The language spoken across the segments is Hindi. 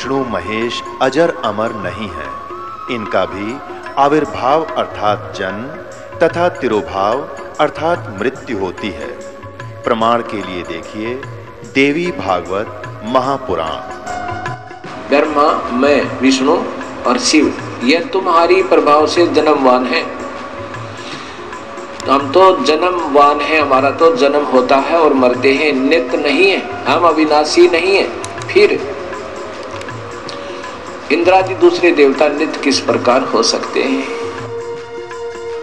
विष्णु महेश अजर अमर नहीं है इनका भी आविर्भाव अर्थात जन्म तथा तिरुभाव अर्थात मृत्यु होती है प्रमाण के लिए देखिए देवी भागवत महापुराण ब्रह्मा मैं विष्णु और शिव यह तुम्हारी प्रभाव से जन्मवान है हम तो जन्मवान है हमारा तो जन्म होता है और मरते हैं नित्य नहीं है हम अविनाशी नहीं है फिर इंद्रादि दूसरे देवता नित्य किस प्रकार हो सकते हैं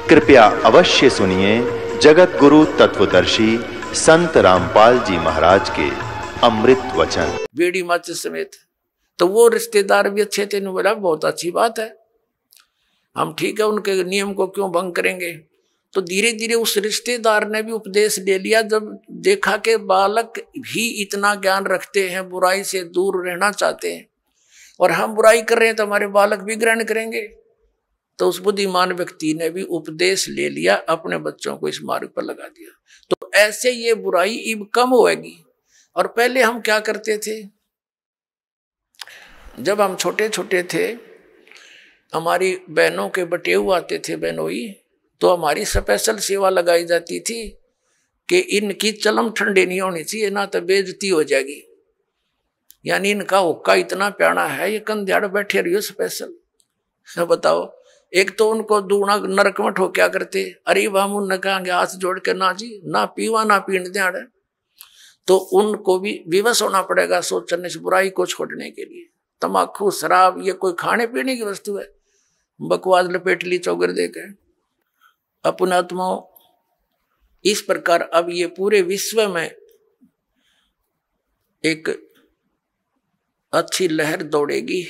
कृपया अवश्य सुनिए जगत गुरु तत्वदर्शी संत रामपाल जी महाराज के अमृत वचन बेड़ी मत समेत तो वो रिश्तेदार भी अच्छे थे बोला बहुत अच्छी बात है हम ठीक है उनके नियम को क्यों भंग करेंगे तो धीरे धीरे उस रिश्तेदार ने भी उपदेश ले लिया जब देखा कि बालक भी इतना ज्ञान रखते हैं बुराई से दूर रहना चाहते हैं और हम बुराई कर रहे हैं तो हमारे बालक भी ग्रहण करेंगे तो उस बुद्धिमान व्यक्ति ने भी उपदेश ले लिया अपने बच्चों को इस मार्ग पर लगा दिया तो ऐसे ये बुराई इब कम होगी और पहले हम क्या करते थे जब हम छोटे छोटे थे हमारी बहनों के बटेऊ आते थे बहनोई तो हमारी स्पेशल सेवा लगाई जाती थी कि इनकी चलम ठंडी नहीं होनी चाहिए ना तो बेजती हो जाएगी यानी इनका हुक्का इतना प्यारा है ये कंध्याड़ बैठे रहियो स्पेशल बताओ एक तो उनको दूना नरक में ठोक्या करते अरे हम उन कहेंगे हाथ जोड़ के ना जी ना पीवा ना पीण ध्याड़ तो उनको भी विवश होना पड़ेगा सोचने से बुराई को छोड़ने के लिए तम्बाकू शराब ये कोई खाने पीने की वस्तु है बकवाद लपेट ली चौगर दे के अपनात्मा इस प्रकार अब ये पूरे विश्व में एक अच्छी लहर दौड़ेगी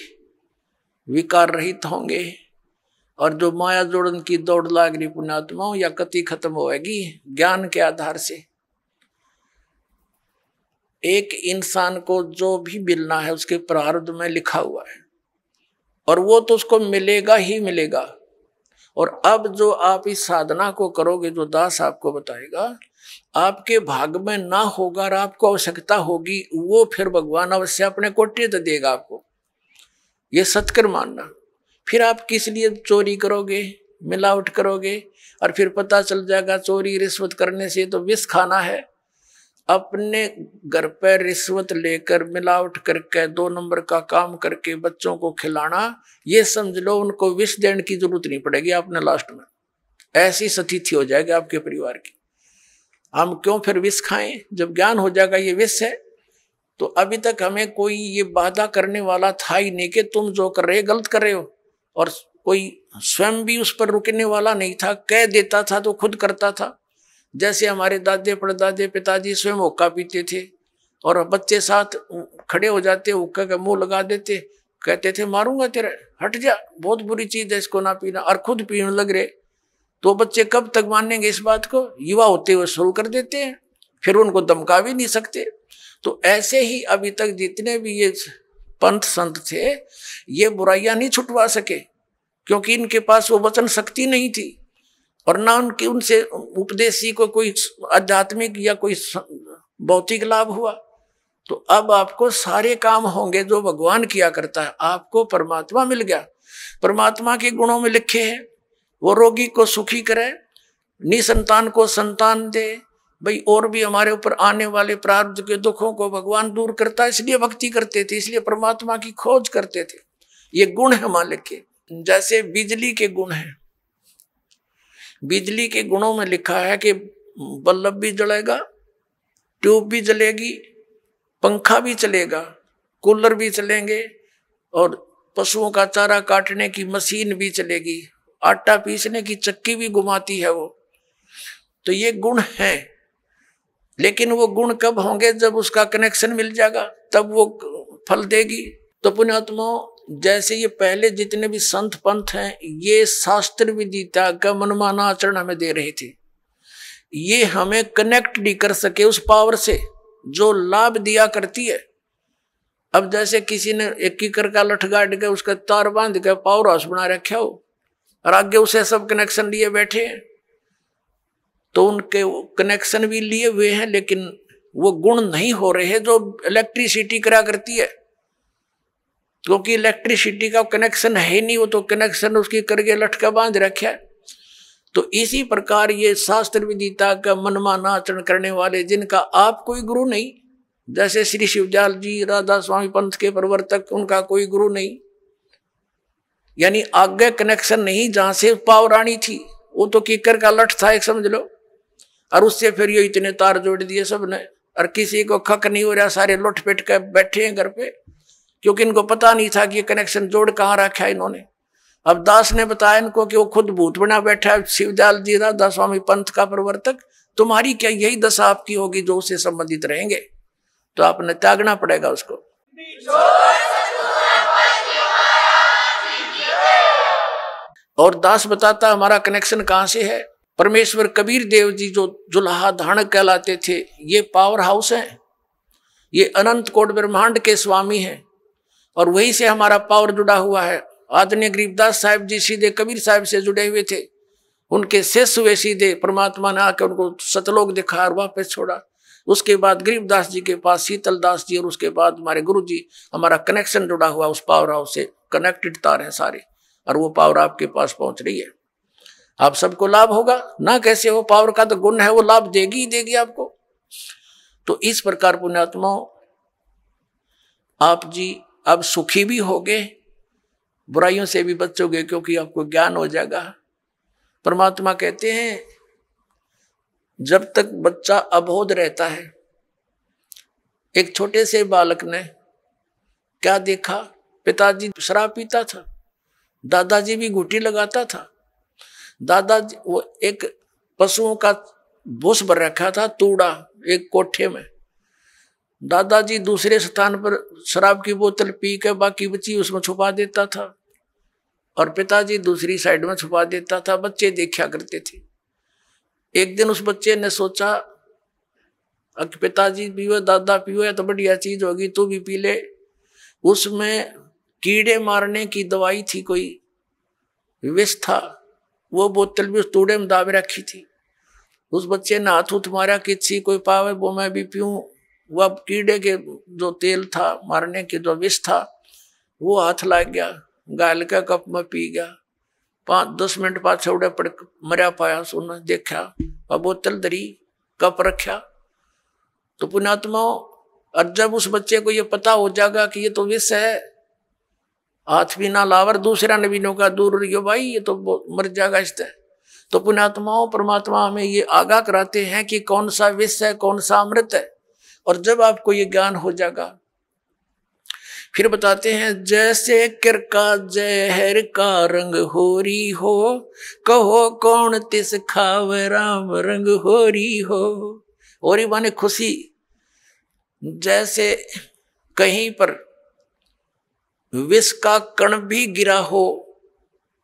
विकार रहित होंगे और जो माया जोड़न की दौड़ लाग रही पुणात्मा या कति खत्म होगी ज्ञान के आधार से एक इंसान को जो भी मिलना है उसके प्रारब्ध में लिखा हुआ है और वो तो उसको मिलेगा ही मिलेगा और अब जो आप इस साधना को करोगे जो दास आपको बताएगा आपके भाग में ना होगा और आपको आवश्यकता होगी वो फिर भगवान अवश्य अपने कोटे तो देगा आपको ये सत्कर मानना फिर आप किस लिए चोरी करोगे मिलावट करोगे और फिर पता चल जाएगा चोरी रिश्वत करने से तो विष खाना है अपने घर पर रिश्वत लेकर मिलावट करके दो नंबर का काम करके बच्चों को खिलाना ये समझ लो उनको विष देने की जरूरत नहीं पड़ेगी आपने लास्ट में ऐसी स्थिति हो जाएगी आपके परिवार की हम क्यों फिर विष खाएं जब ज्ञान हो जाएगा ये विष है तो अभी तक हमें कोई ये बाधा करने वाला था ही नहीं कि तुम जो कर रहे गलत कर रहे हो और कोई स्वयं भी उस पर रुकने वाला नहीं था कह देता था तो खुद करता था जैसे हमारे दादे परदादे पिताजी स्वयं हुक्का पीते थे और बच्चे साथ खड़े हो जाते हुक्का का मुंह लगा देते कहते थे मारूंगा तेरा हट जा बहुत बुरी चीज है इसको ना पीना और खुद पीने लग रहे तो बच्चे कब तक मानेंगे इस बात को युवा होते हुए शुरू कर देते हैं फिर उनको दमका भी नहीं सकते तो ऐसे ही अभी तक जितने भी ये पंथ संत थे ये बुराइयां नहीं छुटवा सके क्योंकि इनके पास वो वचन शक्ति नहीं थी और ना उनके उनसे उपदेशी को कोई आध्यात्मिक या कोई भौतिक लाभ हुआ तो अब आपको सारे काम होंगे जो भगवान किया करता है आपको परमात्मा मिल गया परमात्मा के गुणों में लिखे हैं वो रोगी को सुखी करे निसंतान को संतान दे भाई और भी हमारे ऊपर आने वाले प्रार्थ के दुखों को भगवान दूर करता इसलिए भक्ति करते थे इसलिए परमात्मा की खोज करते थे ये गुण है मालिक के जैसे बिजली के गुण है बिजली के गुणों में लिखा है कि बल्लभ भी जलेगा ट्यूब भी जलेगी पंखा भी चलेगा कूलर भी चलेंगे और पशुओं का चारा काटने की मशीन भी चलेगी आटा पीसने की चक्की भी घुमाती है वो तो ये गुण है लेकिन वो गुण कब होंगे जब उसका कनेक्शन मिल जाएगा तब वो फल देगी तो पुण्यात्मो जैसे ये पहले जितने भी संत पंथ हैं ये शास्त्र विदिता का मनमाना आचरण हमें दे रहे थे ये हमें कनेक्ट नहीं कर सके उस पावर से जो लाभ दिया करती है अब जैसे किसी ने एक कीकर का लठ गाड़ के उसका तार बांध के पावर हाउस बना रखा हो और आगे उसे सब कनेक्शन लिए बैठे हैं तो उनके कनेक्शन भी लिए हुए हैं लेकिन वो गुण नहीं हो रहे हैं जो इलेक्ट्रिसिटी करा करती है क्योंकि तो इलेक्ट्रिसिटी का कनेक्शन है नहीं वो तो कनेक्शन उसकी करके लटका बांध रखा है तो इसी प्रकार ये शास्त्र विदिता का मनमाना आचरण करने वाले जिनका आप कोई गुरु नहीं जैसे श्री शिवजाल जी राधा स्वामी पंथ के प्रवर्तक उनका कोई गुरु नहीं यानी आगे कनेक्शन नहीं जहां से पावरानी थी वो तो कीकर का लठ था एक समझ लो और उससे फिर ये इतने तार जोड़ दिए सबने और किसी को खक नहीं हो रहा सारे लुट पिट कर बैठे हैं घर पे क्योंकि इनको पता नहीं था कि ये कनेक्शन जोड़ कहाँ रखा है इन्होंने अब दास ने बताया इनको कि वो खुद भूत बना बैठा है शिवदयाल जी राधा स्वामी पंथ का प्रवर्तक तुम्हारी क्या यही दशा आपकी होगी जो उससे संबंधित रहेंगे तो आपने त्यागना पड़ेगा उसको और दास बताता हमारा कनेक्शन कहाँ से है परमेश्वर कबीर देव जी जो जुल्हा धारण कहलाते थे ये पावर हाउस हैं ये अनंत कोट ब्रह्मांड के स्वामी हैं और वहीं से हमारा पावर जुड़ा हुआ है आदरणीय गरीबदास साहब जी सीधे कबीर साहब से जुड़े हुए थे उनके शेष हुए सीधे परमात्मा ने आकर उनको सतलोक दिखा और वापस छोड़ा उसके बाद गरीबदास जी के पास शीतल दास जी और उसके बाद हमारे गुरु जी हमारा कनेक्शन जुड़ा हुआ उस पावर हाउस से कनेक्टेड तार हैं सारे और वो पावर आपके पास पहुंच रही है आप सबको लाभ होगा ना कैसे हो पावर का तो गुण है वो लाभ देगी ही देगी आपको तो इस प्रकार पुण्यात्माओं आप जी अब सुखी भी होगे बुराइयों से भी बचोगे क्योंकि आपको ज्ञान हो जाएगा परमात्मा कहते हैं जब तक बच्चा अबोध रहता है एक छोटे से बालक ने क्या देखा पिताजी शराब पीता था दादाजी भी घुटी लगाता था दादाजी वो एक पशुओं का बोस भर रखा था तूड़ा एक कोठे में दादाजी दूसरे स्थान पर शराब की बोतल पी के बाकी बची उसमें छुपा देता था और पिताजी दूसरी साइड में छुपा देता था बच्चे देखा करते थे एक दिन उस बच्चे ने सोचा पिताजी पीवे दादा पीवे तो बढ़िया चीज होगी तू भी पी ले उसमें कीड़े मारने की दवाई थी कोई विष था वो बोतल भी उस टूड़े में दाबे रखी थी उस बच्चे ने हाथ उठ मारा कि कोई पावे वो मैं भी वो अब कीड़े के जो तेल था मारने के जो विष था वो हाथ लग गया गाल का कप में पी गया पाँच दस मिनट बाद छोड़े पड़ मरिया पाया सुन देखा और बोतल धरी कप रखा तो पुणात्मा और जब उस बच्चे को ये पता हो जाएगा कि ये तो विष है हाथ भी ना लावर दूसरा नवीनों का दूर रहियो भाई ये तो मर जाएगा इस तरह तो पुणात्माओं परमात्मा हमें ये आगाह कराते हैं कि कौन सा विष है कौन सा अमृत है और जब आपको ये ज्ञान हो जाएगा फिर बताते हैं जैसे किर का जहर का रंग होरी हो कहो कौन तिस खाव राम रंग होरी हो होरी माने खुशी जैसे कहीं पर विष का कण भी गिरा हो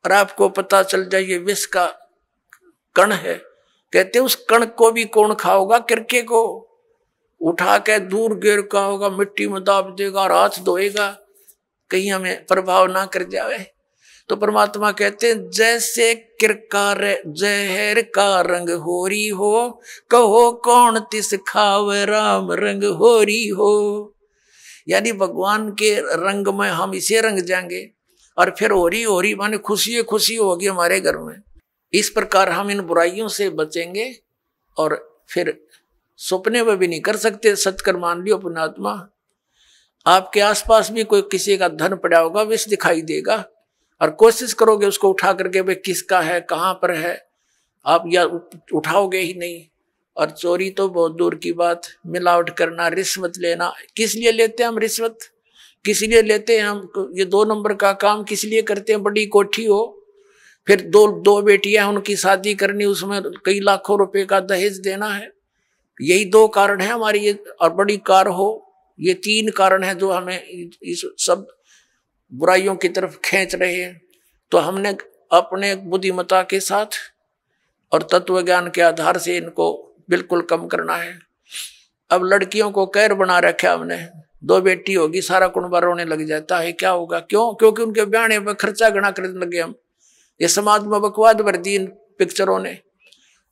और आपको पता चल जाए विष का कण है कहते उस कण को भी कौन खाओगा किरके को उठा के दूर गिर का होगा मिट्टी में दाब देगा और हाथ धोएगा कहीं हमें प्रभाव ना कर जावे तो परमात्मा कहते हैं जैसे किरकार जहर का रंग होरी हो कहो कौन तिस खाव राम रंग होरी हो यानी भगवान के रंग में हम इसे रंग जाएंगे और फिर हो रही माने खुशी खुशी होगी हमारे घर में इस प्रकार हम इन बुराइयों से बचेंगे और फिर सपने में भी नहीं कर सकते सत्कर मान लियो पुणात्मा आपके आसपास भी कोई किसी का धन पड़ा होगा विष दिखाई देगा और कोशिश करोगे उसको उठा करके भाई किसका है कहाँ पर है आप या उठाओगे ही नहीं और चोरी तो बहुत दूर की बात मिलावट करना रिश्वत लेना किस लिए लेते हैं हम रिश्वत किस लिए लेते हैं हम ये दो नंबर का काम किस लिए करते हैं बड़ी कोठी हो फिर दो दो बेटियां उनकी शादी करनी उसमें कई लाखों रुपए का दहेज देना है यही दो कारण है हमारी ये और बड़ी कार हो ये तीन कारण है जो हमें इस सब बुराइयों की तरफ खींच रहे हैं तो हमने अपने बुद्धिमता के साथ और तत्व ज्ञान के आधार से इनको बिल्कुल कम करना है अब लड़कियों को कैर बना रखे हमने दो बेटी होगी सारा कुंबा रोने लग जाता है क्या होगा क्यों क्योंकि उनके ब्याणे में खर्चा गणा करने लगे हम ये समाज में बकवाद भर दी इन पिक्चरों ने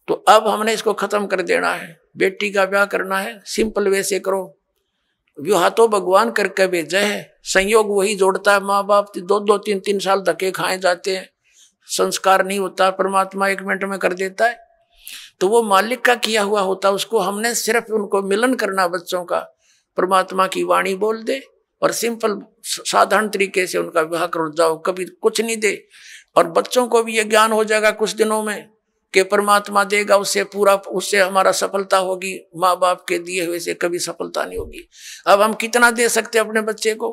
तो अब हमने इसको खत्म कर देना है बेटी का ब्याह करना है सिंपल वे से करो व्यूहा तो भगवान करके भेजे है संयोग वही जोड़ता है माँ बाप तो दो दो तीन तीन साल धक्के खाए जाते हैं संस्कार नहीं होता परमात्मा एक मिनट में कर देता है तो वो मालिक का किया हुआ होता उसको हमने सिर्फ उनको मिलन करना बच्चों का परमात्मा की वाणी बोल दे और सिंपल साधारण तरीके से उनका विवाह करो जाओ कभी कुछ नहीं दे और बच्चों को भी ये ज्ञान हो जाएगा कुछ दिनों में कि परमात्मा देगा उससे पूरा उससे हमारा सफलता होगी माँ बाप के दिए हुए से कभी सफलता नहीं होगी अब हम कितना दे सकते अपने बच्चे को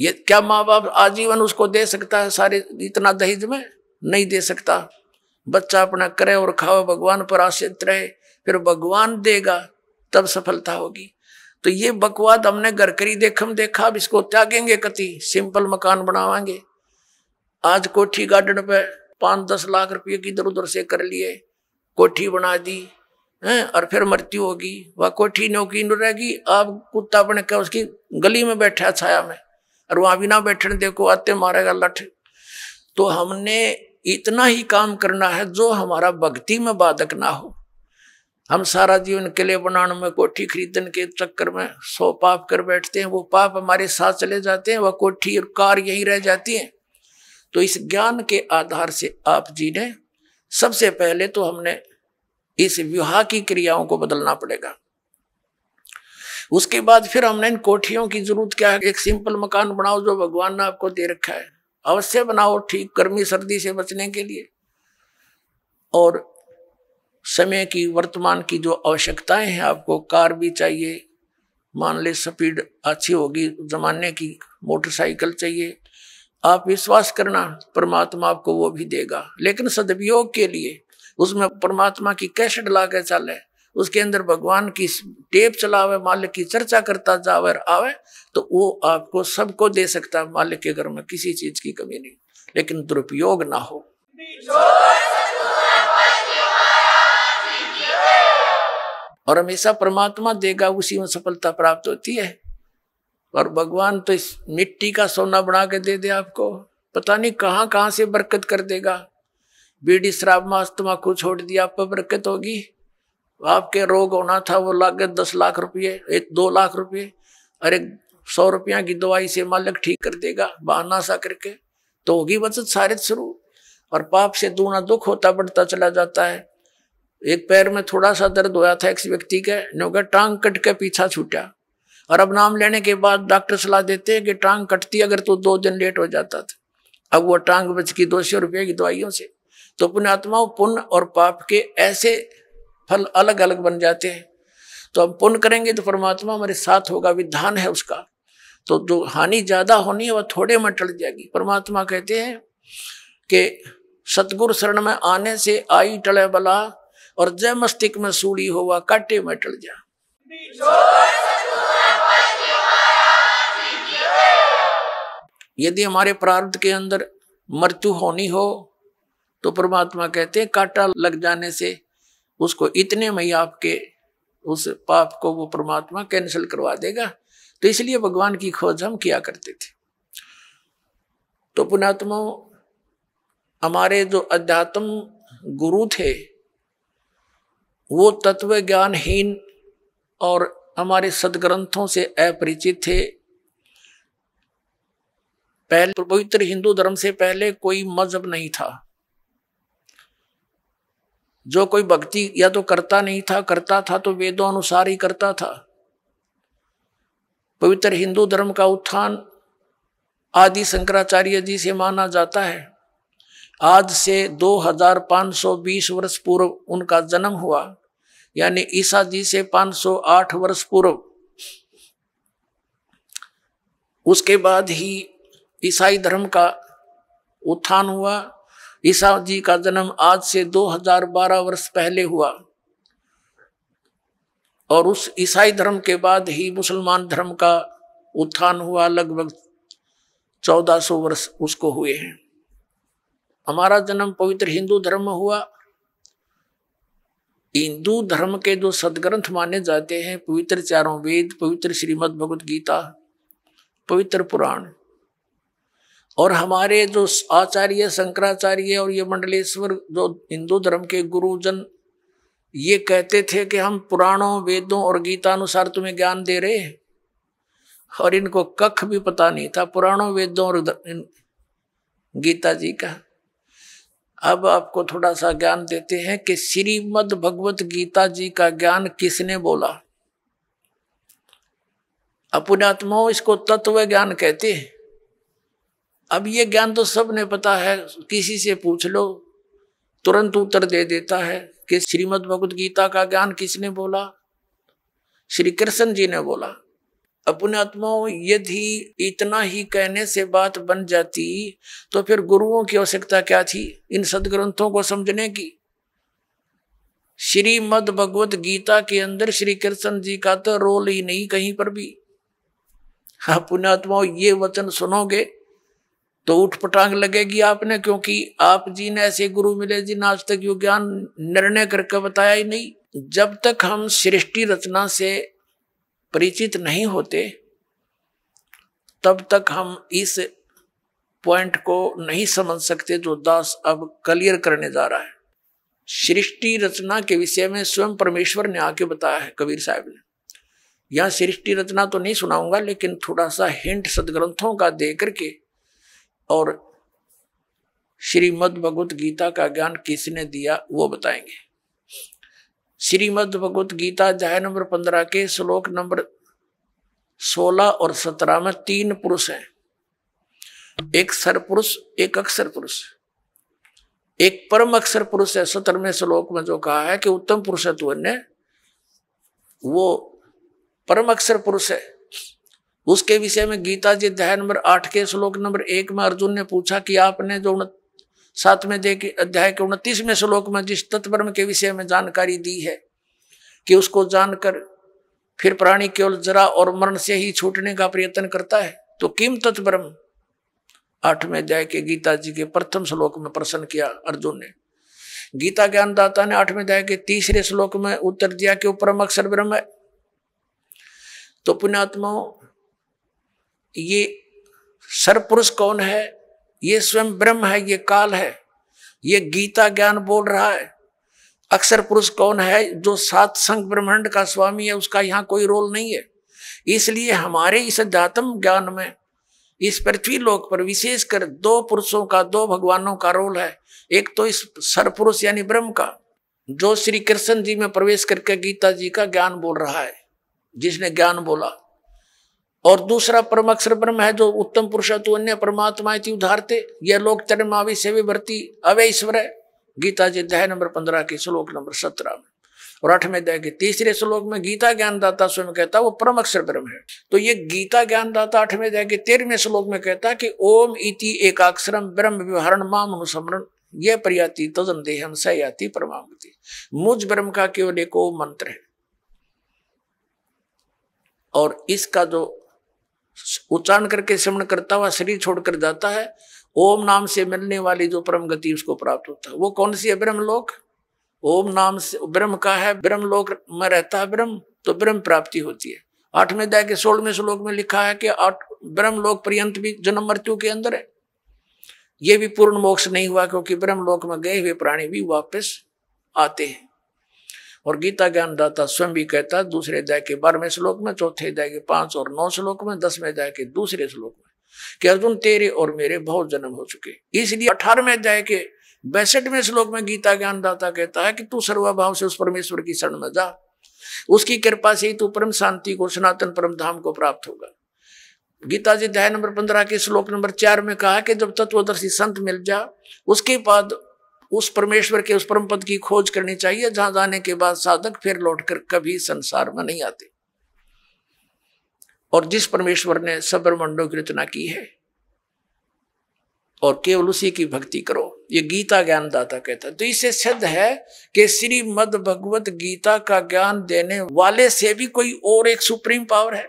ये क्या माँ बाप आजीवन उसको दे सकता है सारे इतना दहेज में नहीं दे सकता बच्चा अपना करे और खाओ भगवान पर आश्रित रहे फिर भगवान देगा तब सफलता होगी तो ये बकवाद हमने देख देखम देखा अब इसको त्यागेंगे कति सिंपल मकान बनावाएंगे आज कोठी गार्डन पे पांच दस लाख रुपये की इधर उधर से कर लिए कोठी बना दी है और फिर मृत्यु होगी वह कोठी नौकी न रहेगी आप कुत्ता बने क्या उसकी गली में बैठा छाया में और वहां भी ना बैठने देखो आते मारेगा लठ तो हमने इतना ही काम करना है जो हमारा भक्ति में बाधक ना हो हम सारा जीवन किले बनाने में कोठी खरीदने के चक्कर में सौ पाप कर बैठते हैं वो पाप हमारे साथ चले जाते हैं वह कोठी और कार यही रह जाती है तो इस ज्ञान के आधार से आप जी ने सबसे पहले तो हमने इस विवाह की क्रियाओं को बदलना पड़ेगा उसके बाद फिर हमने इन कोठियों की जरूरत क्या है एक सिंपल मकान बनाओ जो भगवान ने आपको दे रखा है अवश्य बनाओ ठीक गर्मी सर्दी से बचने के लिए और समय की वर्तमान की जो आवश्यकताएं हैं आपको कार भी चाहिए मान ले स्पीड अच्छी होगी जमाने की मोटरसाइकिल चाहिए आप विश्वास करना परमात्मा आपको वो भी देगा लेकिन सदुपयोग के लिए उसमें परमात्मा की कैसे डला के है उसके अंदर भगवान की टेप चलावे मालिक की चर्चा करता जावे आवे तो वो आपको सबको दे सकता है मालिक के घर में किसी चीज की कमी नहीं लेकिन दुरुपयोग ना हो और हमेशा परमात्मा देगा उसी में सफलता प्राप्त होती है और भगवान तो इस मिट्टी का सोना बना के दे दे आपको पता नहीं कहाँ कहाँ से बरकत कर देगा बीड़ी शराब मास्तमा को छोड़ दिया आप पर बरकत होगी आपके रोग होना था वो लागे दस लाख रुपये एक दो लाख रुपये और एक सौ रुपया की दवाई से मालिक ठीक कर देगा बहाना सा करके तो होगी बचत सारे शुरू और पाप से दूना दुख होता बढ़ता चला जाता है एक पैर में थोड़ा सा दर्द होया था एक व्यक्ति के नौका टांग कट के पीछा छूटा और अब नाम लेने के बाद डॉक्टर सलाह देते हैं कि टांग कटती अगर तो दो दिन लेट हो जाता था अब वो टांग बच की दो सौ रुपये की दवाइयों से तो पुण्यात्मा पुण्य और पाप के ऐसे फल अलग अलग बन जाते हैं तो हम पुण्य करेंगे तो परमात्मा हमारे साथ होगा विधान है उसका तो जो हानि ज्यादा होनी है वह थोड़े में टल जाएगी परमात्मा कहते हैं कि सतगुरु शरण में आने से आई टले बला और जय मस्तिक में सूढ़ी वह काटे में टल जा यदि हमारे प्रार्थ के अंदर मृत्यु होनी हो तो परमात्मा कहते हैं काटा लग जाने से उसको इतने में ही आपके उस पाप को वो परमात्मा कैंसिल करवा देगा तो इसलिए भगवान की खोज हम किया करते थे तो पुणात्मा हमारे जो अध्यात्म गुरु थे वो तत्व ज्ञानहीन और हमारे सदग्रंथों से अपरिचित थे पहले पवित्र हिंदू धर्म से पहले कोई मजहब नहीं था जो कोई भक्ति या तो करता नहीं था करता था तो वेदों अनुसार ही करता था पवित्र हिंदू धर्म का उत्थान आदि शंकराचार्य जी से माना जाता है आज से 2520 वर्ष पूर्व उनका जन्म हुआ यानी ईसा जी से 508 वर्ष पूर्व उसके बाद ही ईसाई धर्म का उत्थान हुआ ईसा जी का जन्म आज से 2012 वर्ष पहले हुआ और उस ईसाई धर्म के बाद ही मुसलमान धर्म का उत्थान हुआ लगभग 1400 वर्ष उसको हुए हैं हमारा जन्म पवित्र हिंदू धर्म में हुआ हिंदू धर्म के जो सदग्रंथ माने जाते हैं पवित्र चारों वेद पवित्र श्रीमद् भगवत गीता पवित्र पुराण और हमारे जो आचार्य शंकराचार्य और ये मंडलेश्वर जो हिंदू धर्म के गुरुजन ये कहते थे कि हम पुराणों वेदों और गीता अनुसार तुम्हें ज्ञान दे रहे हैं और इनको कख भी पता नहीं था पुराणों वेदों और गीता जी का अब आपको थोड़ा सा ज्ञान देते हैं कि श्रीमद भगवत गीता जी का ज्ञान किसने बोला अपुणात्माओं इसको तत्व ज्ञान कहते हैं अब ये ज्ञान तो सब ने पता है किसी से पूछ लो तुरंत उत्तर दे देता है कि श्रीमद भगवद गीता का ज्ञान किसने बोला श्री कृष्ण जी ने बोला अपने आत्माओं यदि इतना ही कहने से बात बन जाती तो फिर गुरुओं की आवश्यकता क्या थी इन सदग्रंथों को समझने की श्रीमद भगवत गीता के अंदर श्री कृष्ण जी का तो रोल ही नहीं कहीं पर भी अपने पुण्यात्माओं ये वचन सुनोगे तो उठ पटांग लगेगी आपने क्योंकि आप जी ने ऐसे गुरु मिले जी आज तक यो ज्ञान निर्णय करके बताया ही नहीं जब तक हम सृष्टि रचना से परिचित नहीं होते तब तक हम इस पॉइंट को नहीं समझ सकते जो दास अब क्लियर करने जा रहा है सृष्टि रचना के विषय में स्वयं परमेश्वर ने आके बताया है कबीर साहब ने यहाँ सृष्टि रचना तो नहीं सुनाऊंगा लेकिन थोड़ा सा हिंट सदग्रंथों का दे करके और श्रीमद भगवत गीता का ज्ञान किसने दिया वो बताएंगे श्रीमद भगवत गीता जाय नंबर पंद्रह के श्लोक नंबर सोलह और सत्रह में तीन पुरुष हैं एक सर पुरुष एक अक्षर पुरुष एक परम अक्षर पुरुष है सत्रहवें श्लोक में जो कहा है कि उत्तम पुरुष है ने वो परम अक्षर पुरुष है उसके विषय में गीता जी अध्याय नंबर आठ के श्लोक नंबर एक में अर्जुन ने पूछा कि आपने जो सातवें अध्याय के उनतीसवें श्लोक में जिस तत्व के विषय में जानकारी दी है कि उसको जानकर फिर प्राणी केवल जरा और मरण से ही छूटने का प्रयत्न करता है तो किम तत्ब्रह्म आठवें अध्याय के गीता जी के प्रथम श्लोक में प्रश्न किया अर्जुन ने गीता ज्ञानदाता ने आठवें अध्याय के तीसरे श्लोक में उत्तर दिया कि परम अक्षर ब्रह्म है तो पुण्यात्मा ये सरपुरुष कौन है ये स्वयं ब्रह्म है ये काल है ये गीता ज्ञान बोल रहा है अक्षर पुरुष कौन है जो सात संघ ब्रह्मांड का स्वामी है उसका यहाँ कोई रोल नहीं है इसलिए हमारे इस जातम ज्ञान में इस पृथ्वी लोक पर विशेषकर दो पुरुषों का दो भगवानों का रोल है एक तो इस पुरुष यानी ब्रह्म का जो श्री कृष्ण जी में प्रवेश करके गीता जी का ज्ञान बोल रहा है जिसने ज्ञान बोला और दूसरा परमाक्षर ब्रह्म है जो उत्तम पुरुष तू अन्य परमात्मा थी उधारते यह लोक तेरे आवि से भी भरती अवे ईश्वर है गीता जी दह नंबर पंद्रह के श्लोक नंबर सत्रह में और आठवें दह के तीसरे श्लोक में गीता ज्ञानदाता स्वयं कहता वो परम अक्षर ब्रह्म है तो ये गीता ज्ञानदाता आठवें दह के तेरहवें श्लोक में कहता कि ओम इति एकाक्षरम ब्रह्म विवरण माम अनुसमरण यह प्रयाति तदन देहम सयाति परमागति मुझ ब्रह्म का केवल एक ओम मंत्र है और इसका जो उच्चारण करके श्रवण करता हुआ शरीर छोड़कर जाता है ओम नाम से मिलने वाली जो परम गति उसको प्राप्त होता है वो कौन सी है लोक ओम नाम से ब्रह्म का है लोक में रहता है ब्रह्म तो ब्रह्म प्राप्ति होती है आठवें दया के सोलहवें श्लोक में लिखा है कि आठ लोक पर्यंत भी जन्म मृत्यु के अंदर है ये भी पूर्ण मोक्ष नहीं हुआ क्योंकि ब्रह्म लोक में गए हुए प्राणी भी वापस आते हैं और गीता ज्ञान दाता स्वयं भी कहता है दूसरे अध्याय के बारहवें श्लोक में चौथे अध्याय के पांच और नौ श्लोक में दसवें अध्याय के दूसरे श्लोक में कि अर्जुन तेरे और मेरे बहुत जन्म हो चुके इसलिए अठारहवें अध्याय के बैसठवें श्लोक में गीता ज्ञान दाता कहता है कि तू सर्वाभाव से उस परमेश्वर की शरण में जा उसकी कृपा से ही तू परम शांति को सनातन परम धाम को प्राप्त होगा गीता जी अध्याय नंबर पंद्रह के श्लोक नंबर चार में कहा कि जब तत्वदर्शी संत मिल जा उसके बाद उस परमेश्वर के उस परम पद की खोज करनी चाहिए जहां जाने के बाद साधक फिर लौटकर कभी संसार में नहीं आते और जिस परमेश्वर ने सबर की रचना की है और केवल उसी की भक्ति करो ये गीता ज्ञान दाता कहता तो इसे सिद्ध है कि श्री मद भगवत गीता का ज्ञान देने वाले से भी कोई और एक सुप्रीम पावर है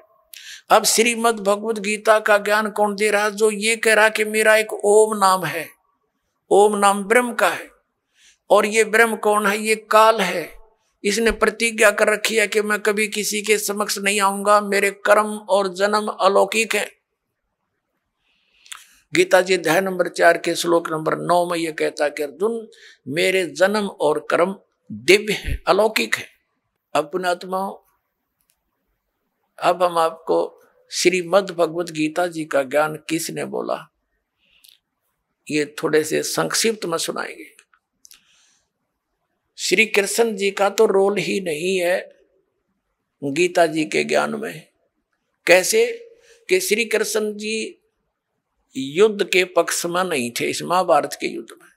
अब श्रीमद भगवत गीता का ज्ञान कौन दे रहा जो ये कह रहा कि मेरा एक ओम नाम है ओम नाम ब्रह्म का है और ये ब्रह्म कौन है ये काल है इसने प्रतिज्ञा कर रखी है कि मैं कभी किसी के समक्ष नहीं आऊंगा मेरे कर्म और जन्म अलौकिक है गीता जी अध्याय नंबर चार के श्लोक नंबर नौ में यह कहता कि अर्जुन मेरे जन्म और कर्म दिव्य है अलौकिक है अपनात्मा अब हम आपको श्रीमद भगवत गीता जी का ज्ञान किसने बोला ये थोड़े से संक्षिप्त में सुनाएंगे श्री कृष्ण जी का तो रोल ही नहीं है गीता जी के ज्ञान में कैसे कि श्री कृष्ण जी युद्ध के पक्ष में नहीं थे इस महाभारत के युद्ध में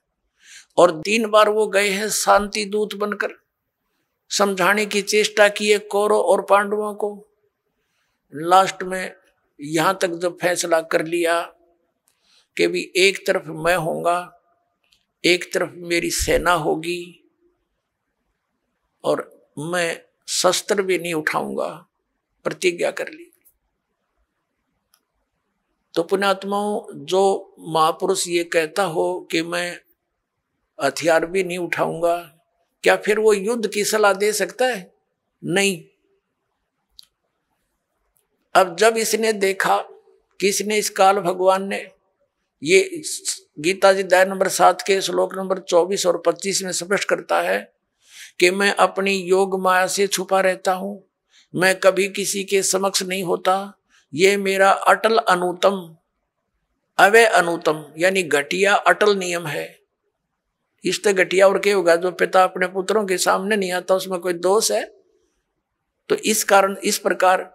और तीन बार वो गए हैं शांति दूत बनकर समझाने की चेष्टा किए कौरव और पांडवों को लास्ट में यहां तक जब फैसला कर लिया कि भी एक तरफ मैं होऊंगा एक तरफ मेरी सेना होगी और मैं शस्त्र भी नहीं उठाऊंगा प्रतिज्ञा कर ली तो पुण्यात्माओं जो महापुरुष ये कहता हो कि मैं हथियार भी नहीं उठाऊंगा क्या फिर वो युद्ध की सलाह दे सकता है नहीं अब जब इसने देखा कि इसने इस काल भगवान ने ये गीता जी दायर नंबर सात के श्लोक नंबर चौबीस और पच्चीस में स्पष्ट करता है कि मैं अपनी योग माया से छुपा रहता हूँ मैं कभी किसी के समक्ष नहीं होता ये मेरा अटल अनुतम अवे अनुतम यानी घटिया अटल नियम है इस तो घटिया और क्या होगा जो पिता अपने पुत्रों के सामने नहीं आता उसमें कोई दोष है तो इस कारण इस प्रकार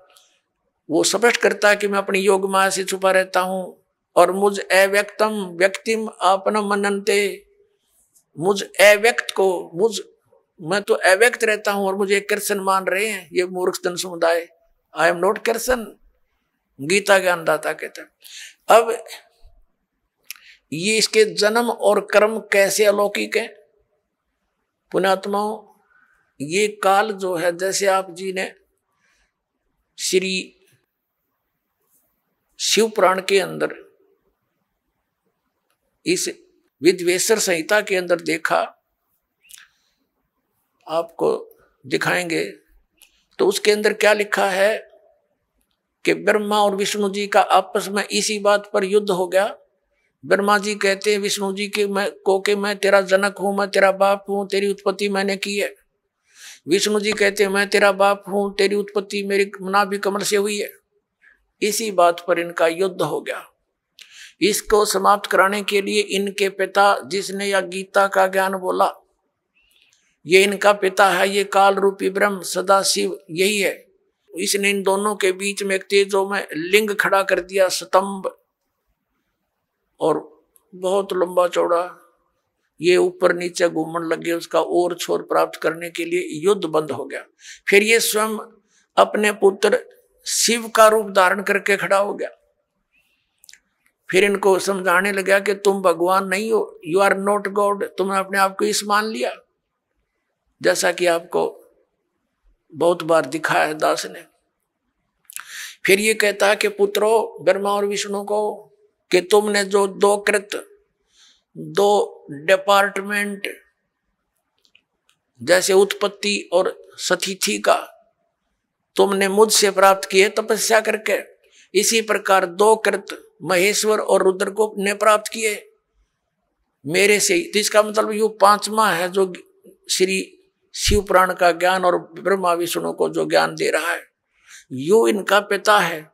वो स्पष्ट करता है कि मैं अपनी योग माया से छुपा रहता हूँ और मुझ अव्यक्तम व्यक्तिम आपन मनंते मुझ अव्यक्त को मुझ मैं तो अव्यक्त रहता हूं और मुझे कृष्ण मान रहे हैं ये मूर्खतन समुदाय I am not Krishna Gita ज्ञानदाता कहते हैं अब ये इसके जन्म और कर्म कैसे अलौकिक है पुणात्माओं ये काल जो है जैसे आप जी ने श्री शिव पुराण के अंदर इस विद्वेश्वर संहिता के अंदर देखा आपको दिखाएंगे तो उसके अंदर क्या लिखा है कि ब्रह्मा और विष्णु जी का आपस में इसी बात पर युद्ध हो गया ब्रह्मा जी कहते हैं विष्णु जी के मैं को के मैं तेरा जनक हूं मैं तेरा बाप हूं तेरी उत्पत्ति मैंने की है विष्णु जी कहते हैं मैं तेरा बाप हूं तेरी उत्पत्ति मेरी नाभि कमर से हुई है इसी बात पर इनका युद्ध हो गया इसको समाप्त कराने के लिए इनके पिता जिसने यह गीता का ज्ञान बोला ये इनका पिता है ये काल रूपी ब्रह्म सदा शिव यही है इसने इन दोनों के बीच में एक तेजो में लिंग खड़ा कर दिया स्तंभ और बहुत लंबा चौड़ा ये ऊपर नीचे घूमन गया उसका और छोर प्राप्त करने के लिए युद्ध बंद हो गया फिर ये स्वयं अपने पुत्र शिव का रूप धारण करके खड़ा हो गया फिर इनको समझाने लगा कि तुम भगवान नहीं हो यू आर नॉट गॉड तुमने अपने आप को इस मान लिया जैसा कि आपको बहुत बार दिखाया है दास ने फिर ये कहता है कि पुत्रो ब्रह्मा और विष्णु को कि तुमने जो दो कृत दो डिपार्टमेंट जैसे उत्पत्ति और सतिथि का तुमने मुझसे प्राप्त किए तपस्या करके इसी प्रकार दो कृत महेश्वर और रुद्र को ने प्राप्त किए मेरे से तो इसका मतलब यू पांचवा है जो श्री शिव पुराण का ज्ञान और ब्रह्मा विष्णु को जो ज्ञान दे रहा है यो इनका पिता है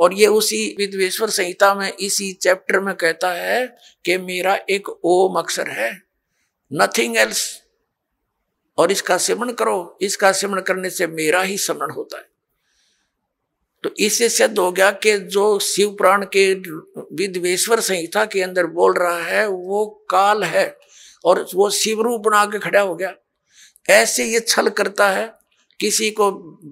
और ये उसी विद्वेश्वर संहिता में इसी चैप्टर में कहता है कि मेरा एक ओम अक्षर है नथिंग एल्स और इसका सिमरण करो इसका सिमरण करने से मेरा ही स्मरण होता है तो इससे सिद्ध हो गया कि जो शिव पुराण के विधवेश्वर संहिता के अंदर बोल रहा है वो काल है और वो शिव रूप बना के खड़ा हो गया ऐसे ये छल करता है किसी को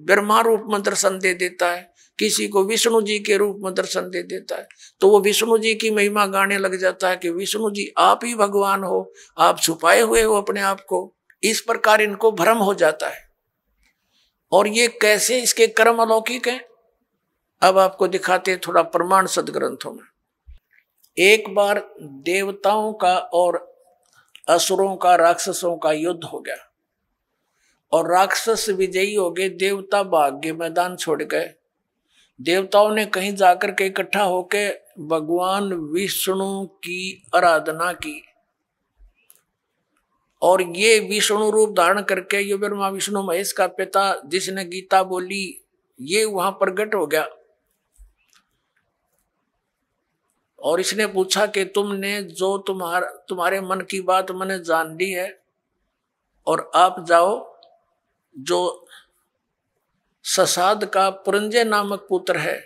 ब्रह्मा रूप में दर्शन दे देता है किसी को विष्णु जी के रूप में दर्शन दे देता है तो वो विष्णु जी की महिमा गाने लग जाता है कि विष्णु जी आप ही भगवान हो आप छुपाए हुए हो अपने आप को इस प्रकार इनको भ्रम हो जाता है और ये कैसे इसके कर्म अलौकिक हैं अब आपको दिखाते हैं थोड़ा प्रमाण सद ग्रंथों में एक बार देवताओं का और असुरों का राक्षसों का युद्ध हो गया और राक्षस विजयी हो गए देवता भाग्य मैदान छोड़ गए देवताओं ने कहीं जाकर के इकट्ठा होके भगवान विष्णु की आराधना की और ये विष्णु रूप धारण करके ये ब्रह्मा विष्णु महेश का पिता जिसने गीता बोली ये वहां प्रगट हो गया और इसने पूछा कि तुमने जो तुम्हार तुम्हारे मन की बात मैंने जान ली है और आप जाओ जो ससाद का पुरंजय नामक पुत्र है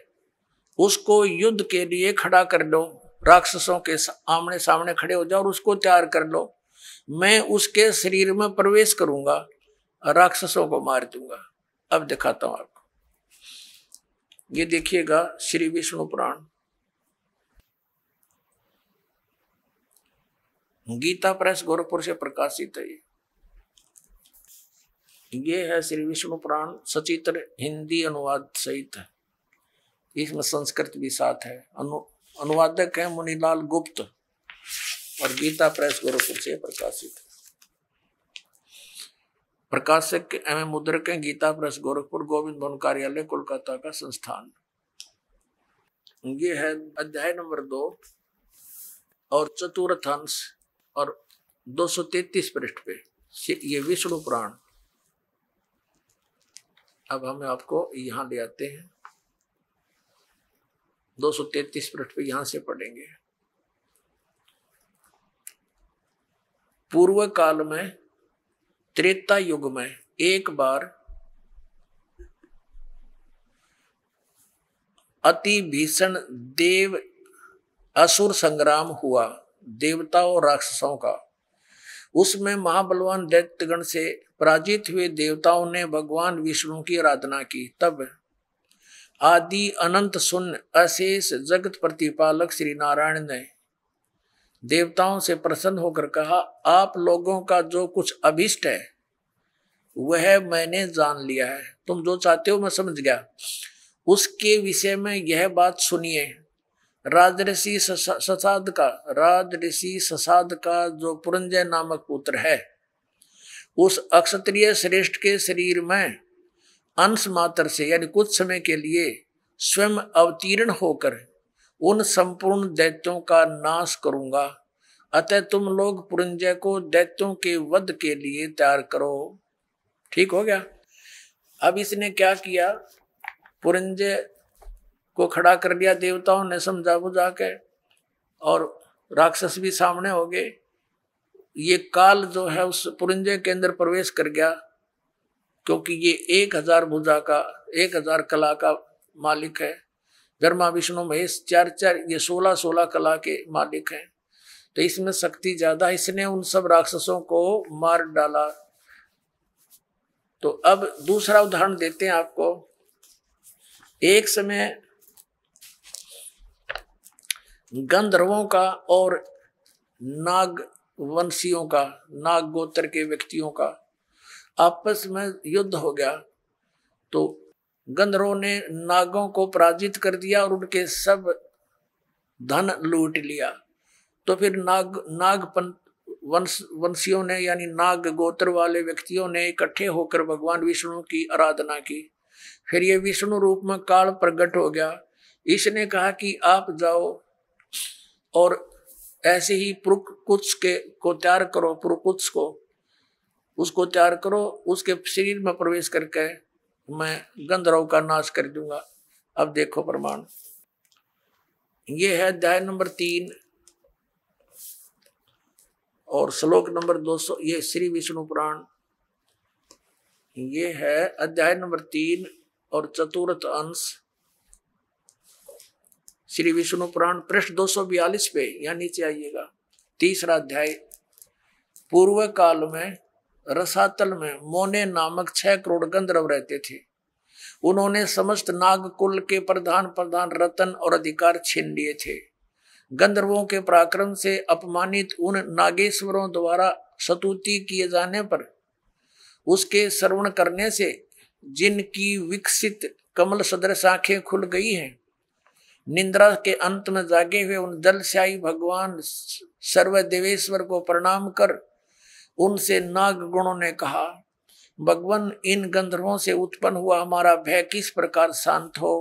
उसको युद्ध के लिए खड़ा कर लो राक्षसों के आमने सामने खड़े हो जाओ और उसको तैयार कर लो मैं उसके शरीर में प्रवेश करूंगा राक्षसों को मार दूंगा अब दिखाता हूं आपको ये देखिएगा श्री विष्णु पुराण गीता प्रेस गोरखपुर से प्रकाशित है ये है श्री विष्णु पुराण सचित्र हिंदी अनुवाद सहित इसमें संस्कृत भी साथ है अनु अनुवादक है मुनिलाल गुप्त और गीता प्रेस गोरखपुर से प्रकाशित प्रकाशक एवं मुद्रक है गीता प्रेस गोरखपुर गोविंद भवन कार्यालय कोलकाता का संस्थान ये है अध्याय नंबर दो और चतुर्थांश अंश और 233 पृष्ठ पे ये विष्णु पुराण अब हम आपको यहां ले आते हैं 233 पृष्ठ पे यहां से पढ़ेंगे पूर्व काल में त्रेता युग में एक बार अति भीषण देव असुर संग्राम हुआ देवताओं और राक्षसों का उसमें महाबलवान दैत्यगण से पराजित हुए देवताओं ने भगवान विष्णु की आराधना की तब आदि अनंत सुन अशेष जगत प्रतिपालक श्री नारायण ने देवताओं से प्रसन्न होकर कहा आप लोगों का जो कुछ अभिष्ट है वह मैंने जान लिया है तुम जो चाहते हो मैं समझ गया उसके विषय में यह बात सुनिए राज ऋषि ससाद का राज ऋषि ससाद का जो पुरंजय नामक पुत्र है उस अक्षत्रिय श्रेष्ठ के शरीर में अंश मात्र से यानी कुछ समय के लिए स्वयं अवतीर्ण होकर उन संपूर्ण दैत्यों का नाश करूंगा अतः तुम लोग पुरंजय को दैत्यों के वध के लिए तैयार करो ठीक हो गया अब इसने क्या किया पुरंजय को खड़ा कर दिया देवताओं ने समझा बुझा के और राक्षस भी सामने हो गए ये काल जो है उस पुरंजय के अंदर प्रवेश कर गया क्योंकि ये एक हजार भुजा का एक हजार कला का मालिक है धर्मा विष्णु महेश चार चार ये सोलह सोलह कला के मालिक हैं तो इसमें शक्ति ज्यादा इसने उन सब राक्षसों को मार डाला तो अब दूसरा उदाहरण देते हैं आपको एक समय गंधर्वों का और नाग वंशियों का नाग गोत्र के व्यक्तियों का आपस में युद्ध हो गया तो गंधर्वों ने नागों को पराजित कर दिया और उनके सब धन लूट लिया तो फिर नाग नागपन वंश वंशियों ने यानी नाग गोत्र वाले व्यक्तियों ने इकट्ठे होकर भगवान विष्णु की आराधना की फिर ये विष्णु रूप में काल प्रकट हो गया इसने कहा कि आप जाओ और ऐसे ही पुरुकुत्स के को तैयार करो पुरुकुत्स को उसको तैयार करो उसके शरीर में प्रवेश करके मैं गंधराव का नाश कर दूंगा अब देखो प्रमाण ये है अध्याय नंबर तीन और श्लोक नंबर दो सौ ये श्री विष्णु पुराण ये है अध्याय नंबर तीन और चतुर्थ अंश श्री विष्णु पुराण पृष्ठ दो पे या नीचे आइएगा तीसरा अध्याय पूर्व काल में रसातल में मोने नामक छह करोड़ गंधर्व रहते थे उन्होंने समस्त नागकुल के प्रधान प्रधान रतन और अधिकार छीन लिए थे गंधर्वों के पराक्रम से अपमानित उन नागेश्वरों द्वारा सतुति किए जाने पर उसके श्रवण करने से जिनकी विकसित कमल सदृश आंखें खुल गई हैं निंद्रा के अंत में जागे हुए उन जलशाही भगवान सर्वदेवेश्वर को प्रणाम कर उनसे नाग गुणों ने कहा भगवान इन गंधर्वों से उत्पन्न हुआ हमारा भय किस प्रकार शांत हो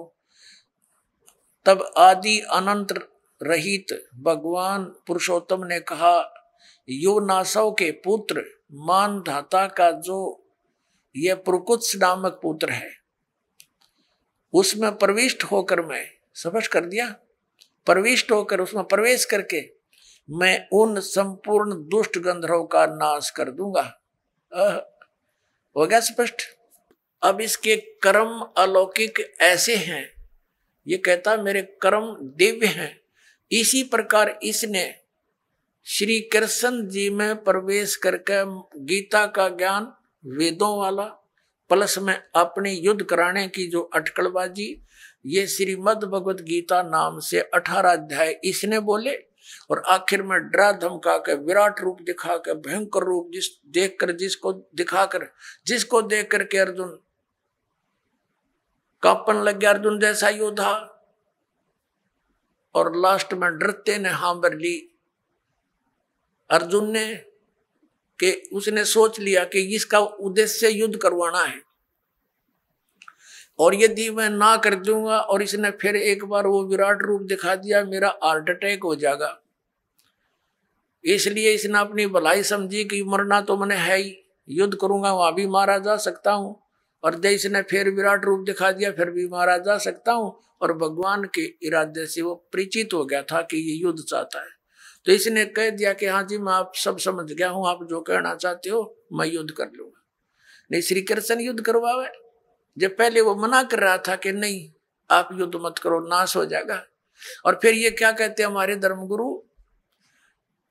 तब आदि अनंत रहित भगवान पुरुषोत्तम ने कहा युवनासव के पुत्र मानधाता का जो यह प्रकुत्स नामक पुत्र है उसमें प्रविष्ट होकर मैं स्पष्ट कर दिया प्रविष्ट होकर उसमें प्रवेश करके मैं उन संपूर्ण दुष्ट गंधर्व का नाश कर दूंगा हो गया स्पष्ट अब इसके कर्म अलौकिक ऐसे हैं ये कहता मेरे कर्म दिव्य हैं इसी प्रकार इसने श्री कृष्ण जी में प्रवेश करके गीता का ज्ञान वेदों वाला प्लस में अपने युद्ध कराने की जो अटकलबाजी ये श्रीमद भगवत गीता नाम से अठारह अध्याय इसने बोले और आखिर में डरा धमका के विराट रूप दिखा के भयंकर रूप जिस देख कर जिसको दिखा कर जिसको देख कर के अर्जुन कापन लग गया अर्जुन जैसा योद्धा और लास्ट में डरते ने हामर ली अर्जुन ने के उसने सोच लिया कि इसका उद्देश्य युद्ध करवाना है और यदि मैं ना कर दूंगा और इसने फिर एक बार वो विराट रूप दिखा दिया मेरा हार्ट अटैक हो जाएगा इसलिए इसने अपनी भलाई समझी कि मरना तो मैंने है ही युद्ध करूंगा वहां भी मारा जा सकता हूँ और देश ने फिर विराट रूप दिखा दिया फिर भी मारा जा सकता हूँ और भगवान के इरादे से वो परिचित हो गया था कि ये युद्ध चाहता है तो इसने कह दिया कि हाँ जी मैं आप सब समझ गया हूँ आप जो कहना चाहते हो मैं युद्ध कर लूंगा नहीं श्री कृष्ण युद्ध करवावे जब पहले वो मना कर रहा था कि नहीं आप युद्ध तो मत करो नाश हो जाएगा और फिर ये क्या कहते हैं हमारे धर्मगुरु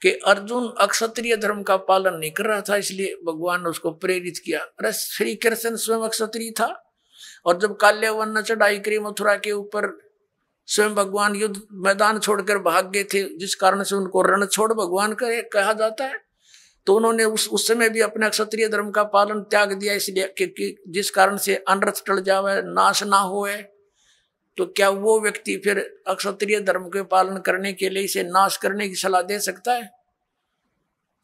कि अर्जुन अक्षत्रिय धर्म का पालन नहीं कर रहा था इसलिए भगवान ने उसको प्रेरित किया अरे श्री कृष्ण स्वयं अक्षत्रिय था और जब काल्यावन ने चढ़ाई करी मथुरा के ऊपर स्वयं भगवान युद्ध मैदान छोड़कर भाग गए थे जिस कारण से उनको रण छोड़ भगवान का कहा जाता है तो उन्होंने उस उस समय भी अपना क्षत्रिय धर्म का पालन त्याग दिया इसलिए क्योंकि जिस कारण से अनर्थ टल जावे नाश ना होए तो क्या वो व्यक्ति फिर अक्षत्रिय धर्म के पालन करने के लिए इसे नाश करने की सलाह दे सकता है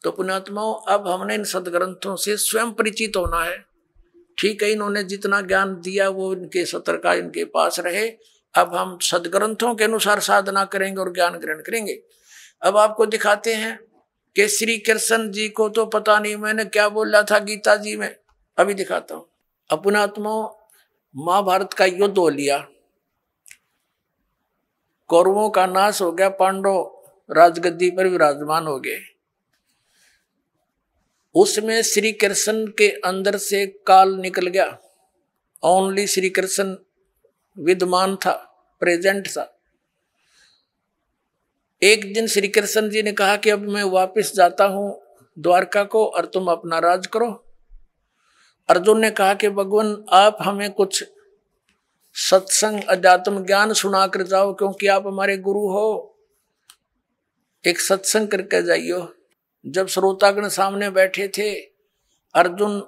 तो पुण्यात्माओं अब हमने इन सदग्रंथों से स्वयं परिचित होना है ठीक है इन्होंने जितना ज्ञान दिया वो इनके सत्र का इनके पास रहे अब हम सदग्रंथों के अनुसार साधना करेंगे और ज्ञान ग्रहण करेंगे अब आपको दिखाते हैं कि श्री कृष्ण जी को तो पता नहीं मैंने क्या बोला था गीता जी में अभी दिखाता हूं अपनात्मो महाभारत का युद्ध हो लिया कौरवों का नाश हो गया पांडव राजगद्दी पर विराजमान हो गए उसमें श्री कृष्ण के अंदर से काल निकल गया ओनली श्री कृष्ण विद्यमान था प्रेजेंट था एक दिन श्री कृष्ण जी ने कहा कि अब मैं वापस जाता हूं द्वारका को और तुम अपना राज करो अर्जुन ने कहा कि भगवान आप हमें कुछ सत्संग अध्यात्म ज्ञान सुना कर जाओ क्योंकि आप हमारे गुरु हो एक सत्संग करके जाइयो जब श्रोतागण सामने बैठे थे अर्जुन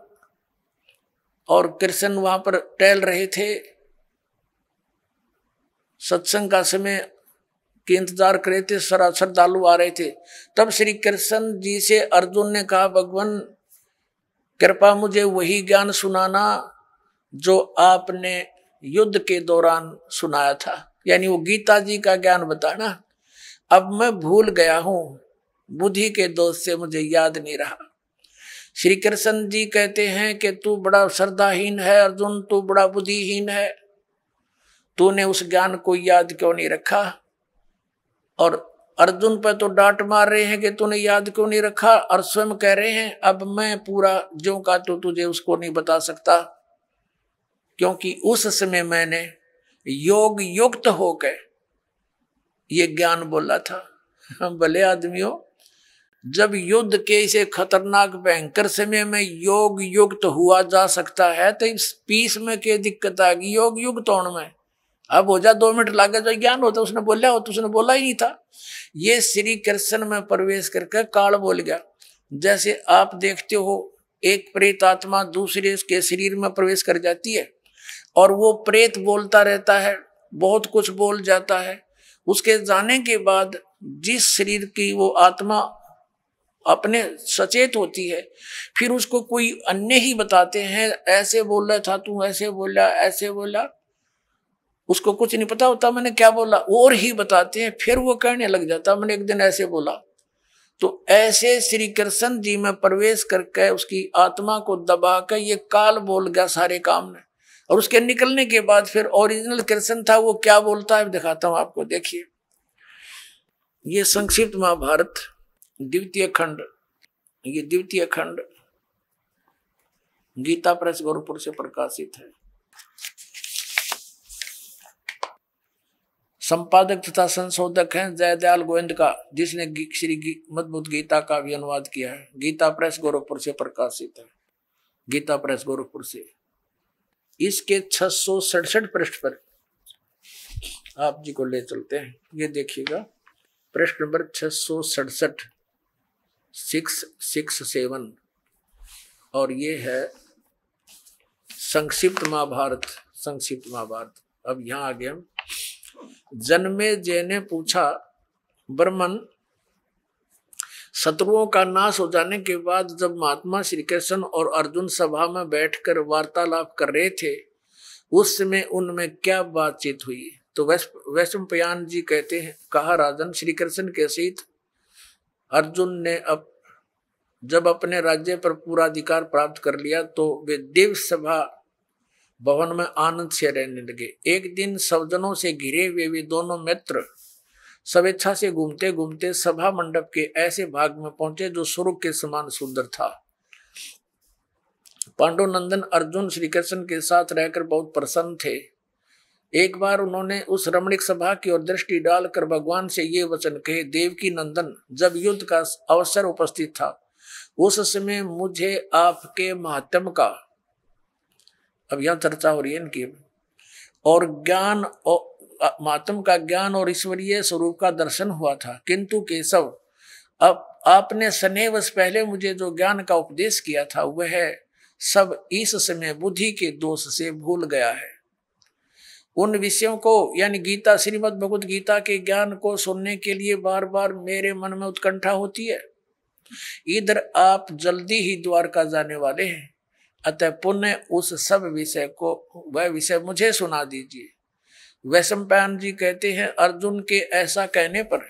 और कृष्ण वहां पर टहल रहे थे सत्संग का समय के इंतजार कर रहे थे सरा श्रद्धालु आ रहे थे तब श्री कृष्ण जी से अर्जुन ने कहा भगवान कृपा मुझे वही ज्ञान सुनाना जो आपने युद्ध के दौरान सुनाया था यानी वो गीता जी का ज्ञान बताना अब मैं भूल गया हूँ बुद्धि के दोष से मुझे याद नहीं रहा श्री कृष्ण जी कहते हैं कि तू बड़ा श्रद्धाहीन है अर्जुन तू बड़ा बुद्धिहीन है तूने उस ज्ञान को याद क्यों नहीं रखा और अर्जुन पर तो डांट मार रहे हैं कि तूने याद क्यों नहीं रखा और स्वयं कह रहे हैं अब मैं पूरा जो का तो तुझे उसको नहीं बता सकता क्योंकि उस समय मैंने योग युक्त होकर ये ज्ञान बोला था भले आदमियों जब युद्ध के इसे खतरनाक भयंकर समय में योग युक्त हुआ जा सकता है तो इस पीस में क्या दिक्कत आ गई योग युक्त होने में अब हो जा दो मिनट लागे जो तो ज्ञान होता उसने बोला हो तो उसने बोला ही नहीं था ये श्री कृष्ण में प्रवेश करके काल बोल गया जैसे आप देखते हो एक प्रेत आत्मा दूसरे के शरीर में प्रवेश कर जाती है और वो प्रेत बोलता रहता है बहुत कुछ बोल जाता है उसके जाने के बाद जिस शरीर की वो आत्मा अपने सचेत होती है फिर उसको कोई अन्य ही बताते हैं ऐसे बोला था तू ऐसे बोला ऐसे बोला उसको कुछ नहीं पता होता मैंने क्या बोला और ही बताते हैं फिर वो कहने लग जाता मैंने एक दिन ऐसे बोला तो ऐसे श्री कृष्ण जी में प्रवेश करके उसकी आत्मा को दबा कर ये काल बोल गया सारे काम ने और उसके निकलने के बाद फिर ओरिजिनल कृष्ण था वो क्या बोलता है दिखाता हूं आपको देखिए ये संक्षिप्त महाभारत द्वितीय खंड ये द्वितीय खंड गीता प्रेस गोरखपुर से प्रकाशित है संपादक तथा संशोधक हैं जयदयाल गोविंद का जिसने श्री गी, गीता का भी अनुवाद किया है गीता प्रेस गोरखपुर से प्रकाशित है गीता प्रेस गोरखपुर से इसके छह पृष्ठ पर आप जी को ले चलते हैं ये देखिएगा प्रश्न नंबर छह सौ सड़सठ सिक्स सिक्स सेवन और ये है संक्षिप्त महाभारत संक्षिप्त महाभारत अब यहाँ आगे हम जन्मे जय ने पूछा ब्रह्मन शत्रुओं का नाश हो जाने के बाद जब महात्मा श्री कृष्ण और अर्जुन सभा में बैठकर वार्तालाप कर रहे थे उस समय उनमें क्या बातचीत हुई तो वैष्णव पयान जी कहते हैं कहा राजन श्री कृष्ण के सहित अर्जुन ने अब जब अपने राज्य पर पूरा अधिकार प्राप्त कर लिया तो वे देव सभा भवन में आनंद से रहने लगे एक दिन सवजनों से घिरे हुए भी दोनों मित्र स्वेच्छा से घूमते घूमते सभा मंडप के ऐसे भाग में पहुंचे जो स्वरूप के समान सुंदर था नंदन अर्जुन श्री कृष्ण के साथ रहकर बहुत प्रसन्न थे एक बार उन्होंने उस रमणीक सभा की ओर दृष्टि डालकर भगवान से ये वचन कहे देव की नंदन जब युद्ध का अवसर उपस्थित था उस समय मुझे आपके महात्म का अब यहाँ चर्चा हो रही है इनकी और ज्ञान मातम का ज्ञान और ईश्वरीय स्वरूप का दर्शन हुआ था किंतु केशव अब आपने सने वर्ष पहले मुझे जो ज्ञान का उपदेश किया था वह सब इस समय बुद्धि के दोष से भूल गया है उन विषयों को यानी गीता श्रीमद भगवत गीता के ज्ञान को सुनने के लिए बार बार मेरे मन में उत्कंठा होती है इधर आप जल्दी ही द्वारका जाने वाले हैं अतः पुण्य उस सब विषय को वह विषय मुझे सुना दीजिए वैश्वपायन जी कहते हैं अर्जुन के ऐसा कहने पर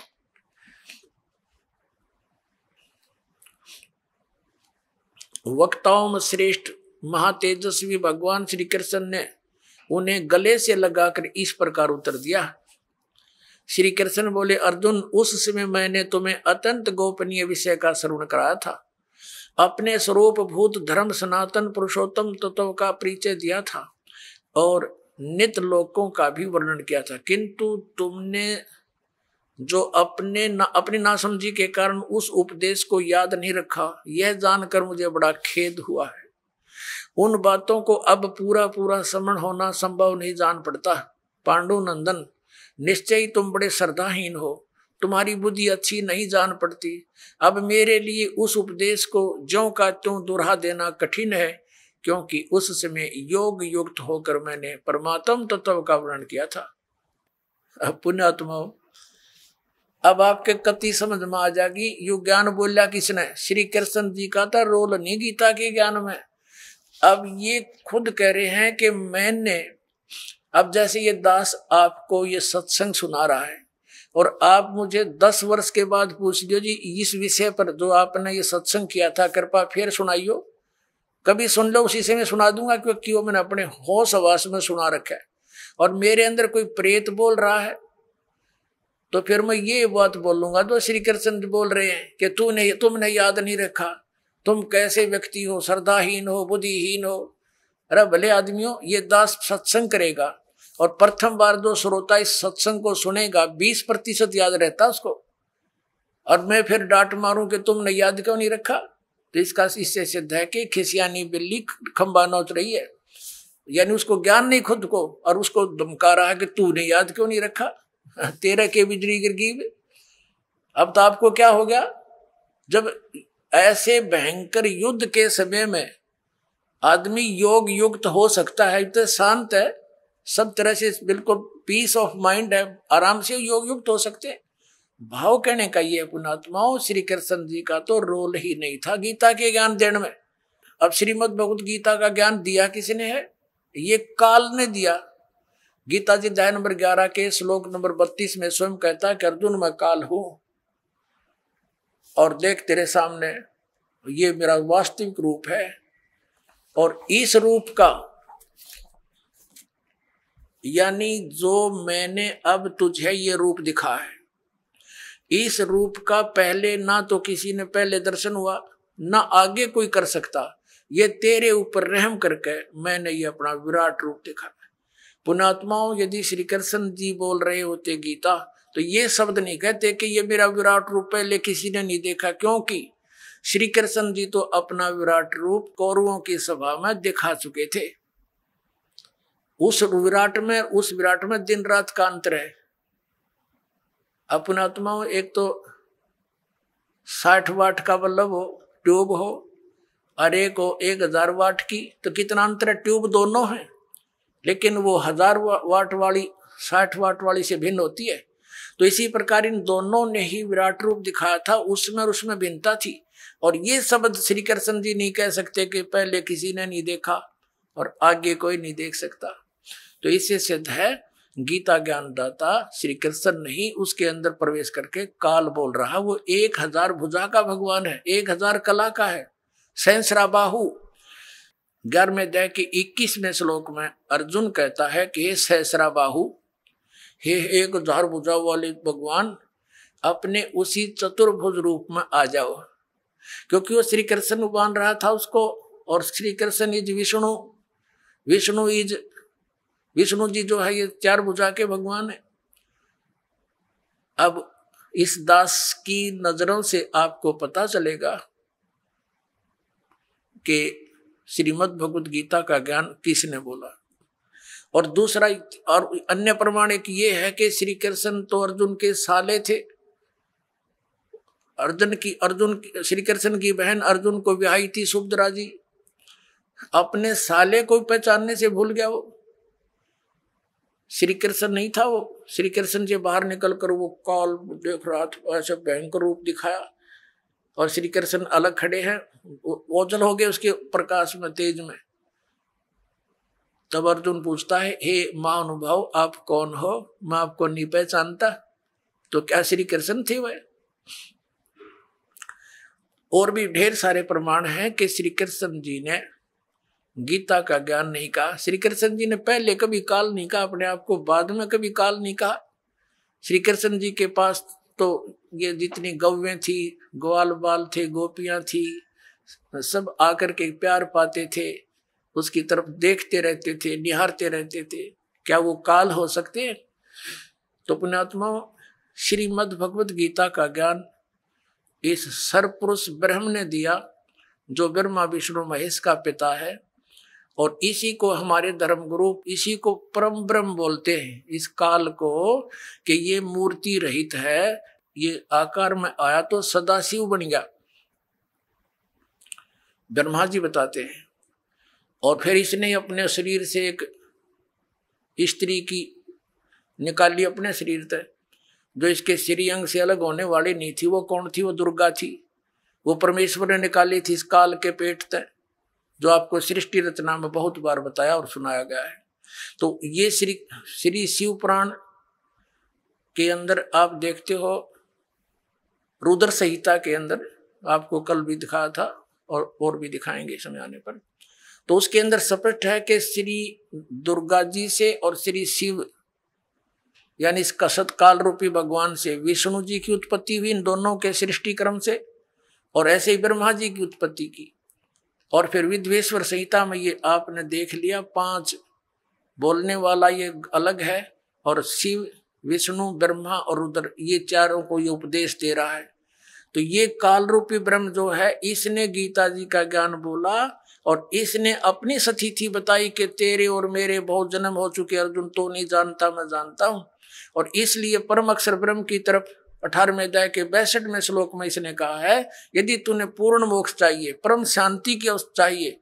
वक्ताओं में श्रेष्ठ महातेजस्वी भगवान श्री कृष्ण ने उन्हें गले से लगाकर इस प्रकार उत्तर दिया श्री कृष्ण बोले अर्जुन उस समय मैंने तुम्हें अत्यंत गोपनीय विषय का श्रवण कराया था अपने स्वरूप भूत धर्म सनातन पुरुषोत्तम तत्व का परिचय दिया था और नित लोकों का भी वर्णन किया था किंतु तुमने जो अपने न, अपनी नासमझी के कारण उस उपदेश को याद नहीं रखा यह जानकर मुझे बड़ा खेद हुआ है उन बातों को अब पूरा पूरा समण होना संभव नहीं जान पड़ता पांडु नंदन निश्चय तुम बड़े श्रद्धाहीन हो तुम्हारी बुद्धि अच्छी नहीं जान पड़ती अब मेरे लिए उस उपदेश को जो का त्यों दोहरा देना कठिन है क्योंकि उस समय योग युक्त होकर मैंने परमात्म तत्व का वर्णन किया था अब पुण्यात्मा अब आपके कति समझ में आ जाएगी यु ज्ञान बोलिया किसने श्री कृष्ण जी का था रोल नहीं गीता के ज्ञान में अब ये खुद कह रहे हैं कि मैंने अब जैसे ये दास आपको ये सत्संग सुना रहा है और आप मुझे दस वर्ष के बाद पूछ लियो जी इस विषय पर जो आपने ये सत्संग किया था कृपा फिर सुनाइयो कभी सुन लो उसी से मैं सुना दूंगा क्योंकि वो मैंने अपने होश आवास में सुना रखा है और मेरे अंदर कोई प्रेत बोल रहा है तो फिर मैं ये बात बोलूंगा तो श्री कृष्ण बोल रहे हैं कि तूने तुमने याद नहीं रखा तुम कैसे व्यक्ति हो श्रद्धाहीन हो बुद्धिहीन हो अरे भले आदमियों ये दास सत्संग करेगा और प्रथम बार जो श्रोता इस सत्संग को सुनेगा बीस प्रतिशत याद रहता उसको और मैं फिर डांट मारूं कि तुमने याद क्यों नहीं रखा तो इसका इससे सिद्ध है कि खिसियानी बिल्ली खंबा नोच रही है यानी उसको ज्ञान नहीं खुद को और उसको धमका रहा है कि तूने याद क्यों नहीं रखा तेरा के बिजली गई अब तो आपको क्या हो गया जब ऐसे भयंकर युद्ध के समय में आदमी योग युक्त हो सकता है इतने शांत है सब तरह से बिल्कुल पीस ऑफ माइंड है आराम से योग युक्त हो सकते हैं भाव कहने का ये पुणात्माओं श्री कृष्ण जी का तो रोल ही नहीं था गीता के ज्ञान देने में अब श्रीमद भगवत गीता का ज्ञान दिया किसने है ये काल ने दिया गीता जी दया नंबर ग्यारह के श्लोक नंबर बत्तीस में स्वयं कहता है कि अर्जुन मैं काल हूं और देख तेरे सामने ये मेरा वास्तविक रूप है और इस रूप का यानी जो मैंने अब तुझे ये रूप दिखा है इस रूप का पहले ना तो किसी ने पहले दर्शन हुआ ना आगे कोई कर सकता ये तेरे ऊपर रहम करके मैंने ये अपना विराट रूप दिखा पुणात्माओं यदि श्री कृष्ण जी बोल रहे होते गीता तो ये शब्द नहीं कहते कि ये मेरा विराट रूप पहले किसी ने नहीं देखा क्योंकि श्री कृष्ण जी तो अपना विराट रूप कौरवों की सभा में दिखा चुके थे उस विराट में उस विराट में दिन रात का अंतर है अपनात्मा हो एक तो साठ वाट का बल्लभ हो ट्यूब हो और एक हो एक हजार वाट की तो कितना अंतर है ट्यूब दोनों है लेकिन वो हजार वाट वाली साठ वाट वाली से भिन्न होती है तो इसी प्रकार इन दोनों ने ही विराट रूप दिखाया था उसमें और उसमें भिन्नता थी और ये शब्द श्री कृष्ण जी नहीं कह सकते कि पहले किसी ने नहीं देखा और आगे कोई नहीं देख सकता तो इससे सिद्ध है गीता ज्ञान दाता श्री कृष्ण नहीं उसके अंदर प्रवेश करके काल बोल रहा वो एक हजार भुजा का भगवान है एक हजार कला का है सहसरा बाहु ग्यारहवें अध्याय के इक्कीसवें श्लोक में अर्जुन कहता है कि हे सहसरा बाहु हे एक हजार भुजा वाले भगवान अपने उसी चतुर्भुज रूप में आ जाओ क्योंकि वो श्री कृष्ण उबान रहा था उसको और श्री कृष्ण इज विष्णु विष्णु इज विष्णु जी जो है ये चार बुझा के भगवान है अब इस दास की नजरों से आपको पता चलेगा कि श्रीमद भगवत गीता का ज्ञान किसने बोला और दूसरा और अन्य प्रमाणिक ये है कि श्री कृष्ण तो अर्जुन के साले थे अर्जुन की अर्जुन श्री कृष्ण की बहन अर्जुन को ब्याई थी सुभद्रा जी अपने साले को पहचानने से भूल गया वो श्री कृष्ण नहीं था वो श्री कृष्ण से बाहर निकल कर वो कॉल देख रहा था ऐसे भयंकर रूप दिखाया और श्री कृष्ण अलग खड़े हैं ओझल हो गए उसके प्रकाश में तेज में तब अर्जुन पूछता है हे माँ अनुभव आप कौन हो मैं आपको नहीं पहचानता तो क्या श्री कृष्ण थे वह और भी ढेर सारे प्रमाण हैं कि श्री कृष्ण जी ने गीता का ज्ञान नहीं कहा श्री कृष्ण जी ने पहले कभी काल नहीं कहा अपने आप को बाद में कभी काल नहीं कहा श्री कृष्ण जी के पास तो ये जितनी गव्य थी ग्वाल बाल थे गोपियां थी सब आकर के प्यार पाते थे उसकी तरफ देखते रहते थे निहारते रहते थे क्या वो काल हो सकते हैं तो पुण्यात्मा श्रीमद भगवत गीता का ज्ञान इस सर्वपुरुष ब्रह्म ने दिया जो ब्रह्मा विष्णु महेश का पिता है और इसी को हमारे धर्म गुरु इसी को परम ब्रह्म बोलते हैं इस काल को कि ये मूर्ति रहित है ये आकार में आया तो सदाशिव बन गया ब्रह्मा जी बताते हैं और फिर इसने अपने शरीर से एक स्त्री की निकाली अपने शरीर तक जो इसके श्रीअंग से अलग होने वाली नहीं थी वो कौन थी वो दुर्गा थी वो परमेश्वर ने निकाली थी इस काल के पेट तक जो आपको सृष्टि रचना में बहुत बार बताया और सुनाया गया है तो ये श्री श्री शिव पुराण के अंदर आप देखते हो रुद्र संहिता के अंदर आपको कल भी दिखाया था और और भी दिखाएंगे समय आने पर तो उसके अंदर स्पष्ट है कि श्री दुर्गा जी से और श्री शिव यानी इस कसत काल रूपी भगवान से विष्णु जी की उत्पत्ति हुई इन दोनों के सृष्टि क्रम से और ऐसे ही ब्रह्मा जी की उत्पत्ति की और फिर विध्वेश्वर संहिता में ये आपने देख लिया पांच बोलने वाला ये अलग है और शिव विष्णु ब्रह्मा और रुद्र ये चारों को ये उपदेश दे रहा है तो ये काल रूपी ब्रह्म जो है इसने गीता जी का ज्ञान बोला और इसने अपनी सतिथि बताई कि तेरे और मेरे बहुत जन्म हो चुके अर्जुन तो नहीं जानता मैं जानता हूँ और इसलिए परम अक्षर ब्रह्म की तरफ अठारहवें अध्याय के बैसठवें श्लोक में इसने कहा है यदि तूने पूर्ण मोक्ष चाहिए परम शांति की चाहिए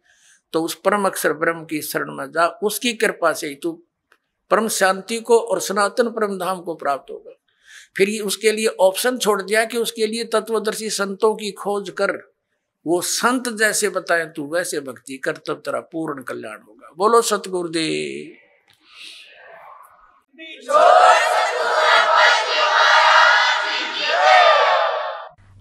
तो उस परम अक्षर ब्रह्म की शरण में जा उसकी कृपा से ही तू परम शांति को और सनातन परम धाम को प्राप्त होगा फिर उसके लिए ऑप्शन छोड़ दिया कि उसके लिए तत्वदर्शी संतों की खोज कर वो संत जैसे बताए तू वैसे भक्ति कर तब तेरा पूर्ण कल्याण होगा बोलो सतगुरुदेव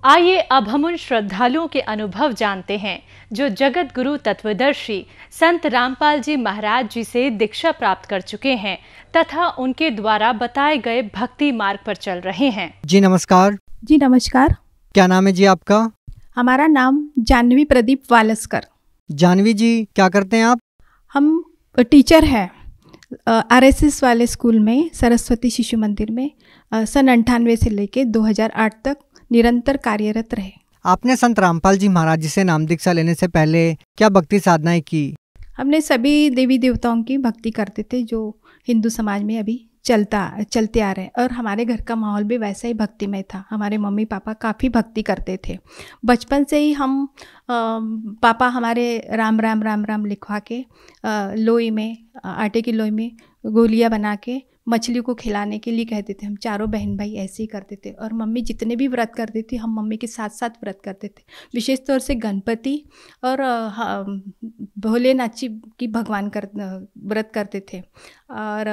आइए अब हम उन श्रद्धालुओं के अनुभव जानते हैं जो जगत गुरु तत्वदर्शी संत रामपाल जी महाराज जी से दीक्षा प्राप्त कर चुके हैं तथा उनके द्वारा बताए गए भक्ति मार्ग पर चल रहे हैं जी नमस्कार जी नमस्कार क्या नाम है जी आपका हमारा नाम जानवी प्रदीप वालस्कर जानवी जी क्या करते हैं आप हम टीचर हैं आर वाले स्कूल में सरस्वती शिशु मंदिर में सन अंठानवे से लेके 2008 तक निरंतर कार्यरत रहे आपने संत रामपाल जी महाराज जी से नाम दीक्षा लेने से पहले क्या भक्ति साधनाएं की हमने सभी देवी देवताओं की भक्ति करते थे जो हिंदू समाज में अभी चलता चलते आ रहे हैं और हमारे घर का माहौल भी वैसा ही भक्तिमय था हमारे मम्मी पापा काफ़ी भक्ति करते थे बचपन से ही हम आ, पापा हमारे राम राम राम राम लिखवा के लोई में आटे की लोई में गोलियाँ बना के मछली को खिलाने के लिए कहते थे हम चारों बहन भाई ऐसे ही करते थे और मम्मी जितने भी व्रत करती थी हम मम्मी के साथ साथ व्रत करते थे विशेष तौर से गणपति और भोलेनाथ जी की भगवान कर व्रत करते थे और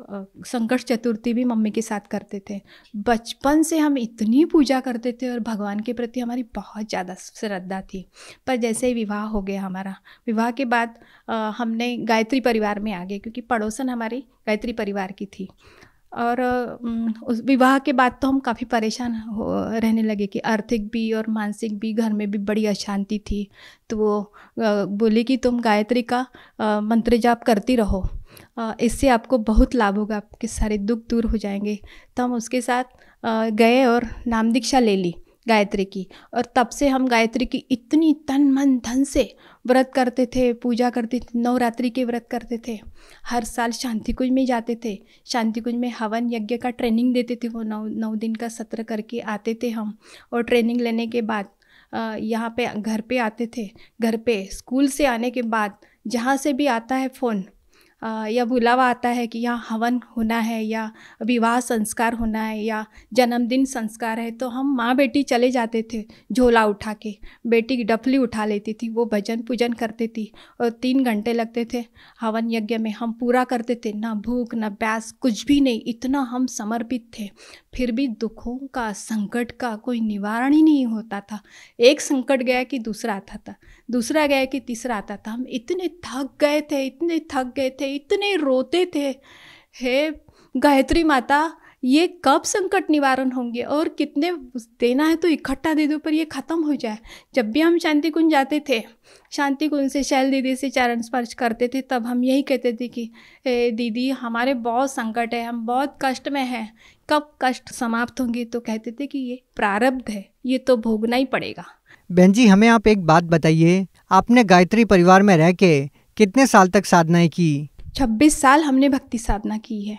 संकट चतुर्थी भी मम्मी के साथ करते थे बचपन से हम इतनी पूजा करते थे और भगवान के प्रति हमारी बहुत ज़्यादा श्रद्धा थी पर जैसे ही विवाह हो गया हमारा विवाह के बाद आ, हमने गायत्री परिवार में आ गए क्योंकि पड़ोसन हमारी गायत्री परिवार की थी और उस विवाह के बाद तो हम काफ़ी परेशान हो रहने लगे कि आर्थिक भी और मानसिक भी घर में भी बड़ी अशांति थी तो वो बोली कि तुम गायत्री का मंत्र जाप करती रहो इससे आपको बहुत लाभ होगा आपके सारे दुख दूर हो जाएंगे तो हम उसके साथ गए और नाम दीक्षा ले ली गायत्री की और तब से हम गायत्री की इतनी तन मन धन से व्रत करते थे पूजा करते थे नवरात्रि के व्रत करते थे हर साल शांति कुंज में जाते थे शांति कुंज में हवन यज्ञ का ट्रेनिंग देते थे वो नौ नौ दिन का सत्र करके आते थे हम और ट्रेनिंग लेने के बाद यहाँ पे घर पे आते थे घर पे स्कूल से आने के बाद जहाँ से भी आता है फ़ोन या बुलावा आता है कि यहाँ हवन होना है या विवाह संस्कार होना है या जन्मदिन संस्कार है तो हम माँ बेटी चले जाते थे झोला उठा के बेटी की डफली उठा लेती थी वो भजन पूजन करती थी और तीन घंटे लगते थे हवन यज्ञ में हम पूरा करते थे ना भूख ना प्यास कुछ भी नहीं इतना हम समर्पित थे फिर भी दुखों का संकट का कोई निवारण ही नहीं होता था एक संकट गया कि दूसरा आता था दूसरा गया कि तीसरा आता था हम इतने थक गए थे इतने थक गए थे इतने रोते थे हे गायत्री माता ये कब संकट निवारण होंगे और कितने देना है तो इकट्ठा दे दो पर ये ख़त्म हो जाए जब भी हम शांति कुंज जाते थे शांति कुंज से शैल दीदी से चरण स्पर्श करते थे तब हम यही कहते थे कि दीदी हमारे बहुत संकट है हम बहुत कष्ट में हैं कब कष्ट समाप्त होंगे तो कहते थे कि ये प्रारब्ध है ये तो भोगना ही पड़ेगा बहन जी हमें आप एक बात बताइए आपने गायत्री परिवार में रह के कितने साल तक साधनाएं की छब्बीस साल हमने भक्ति साधना की है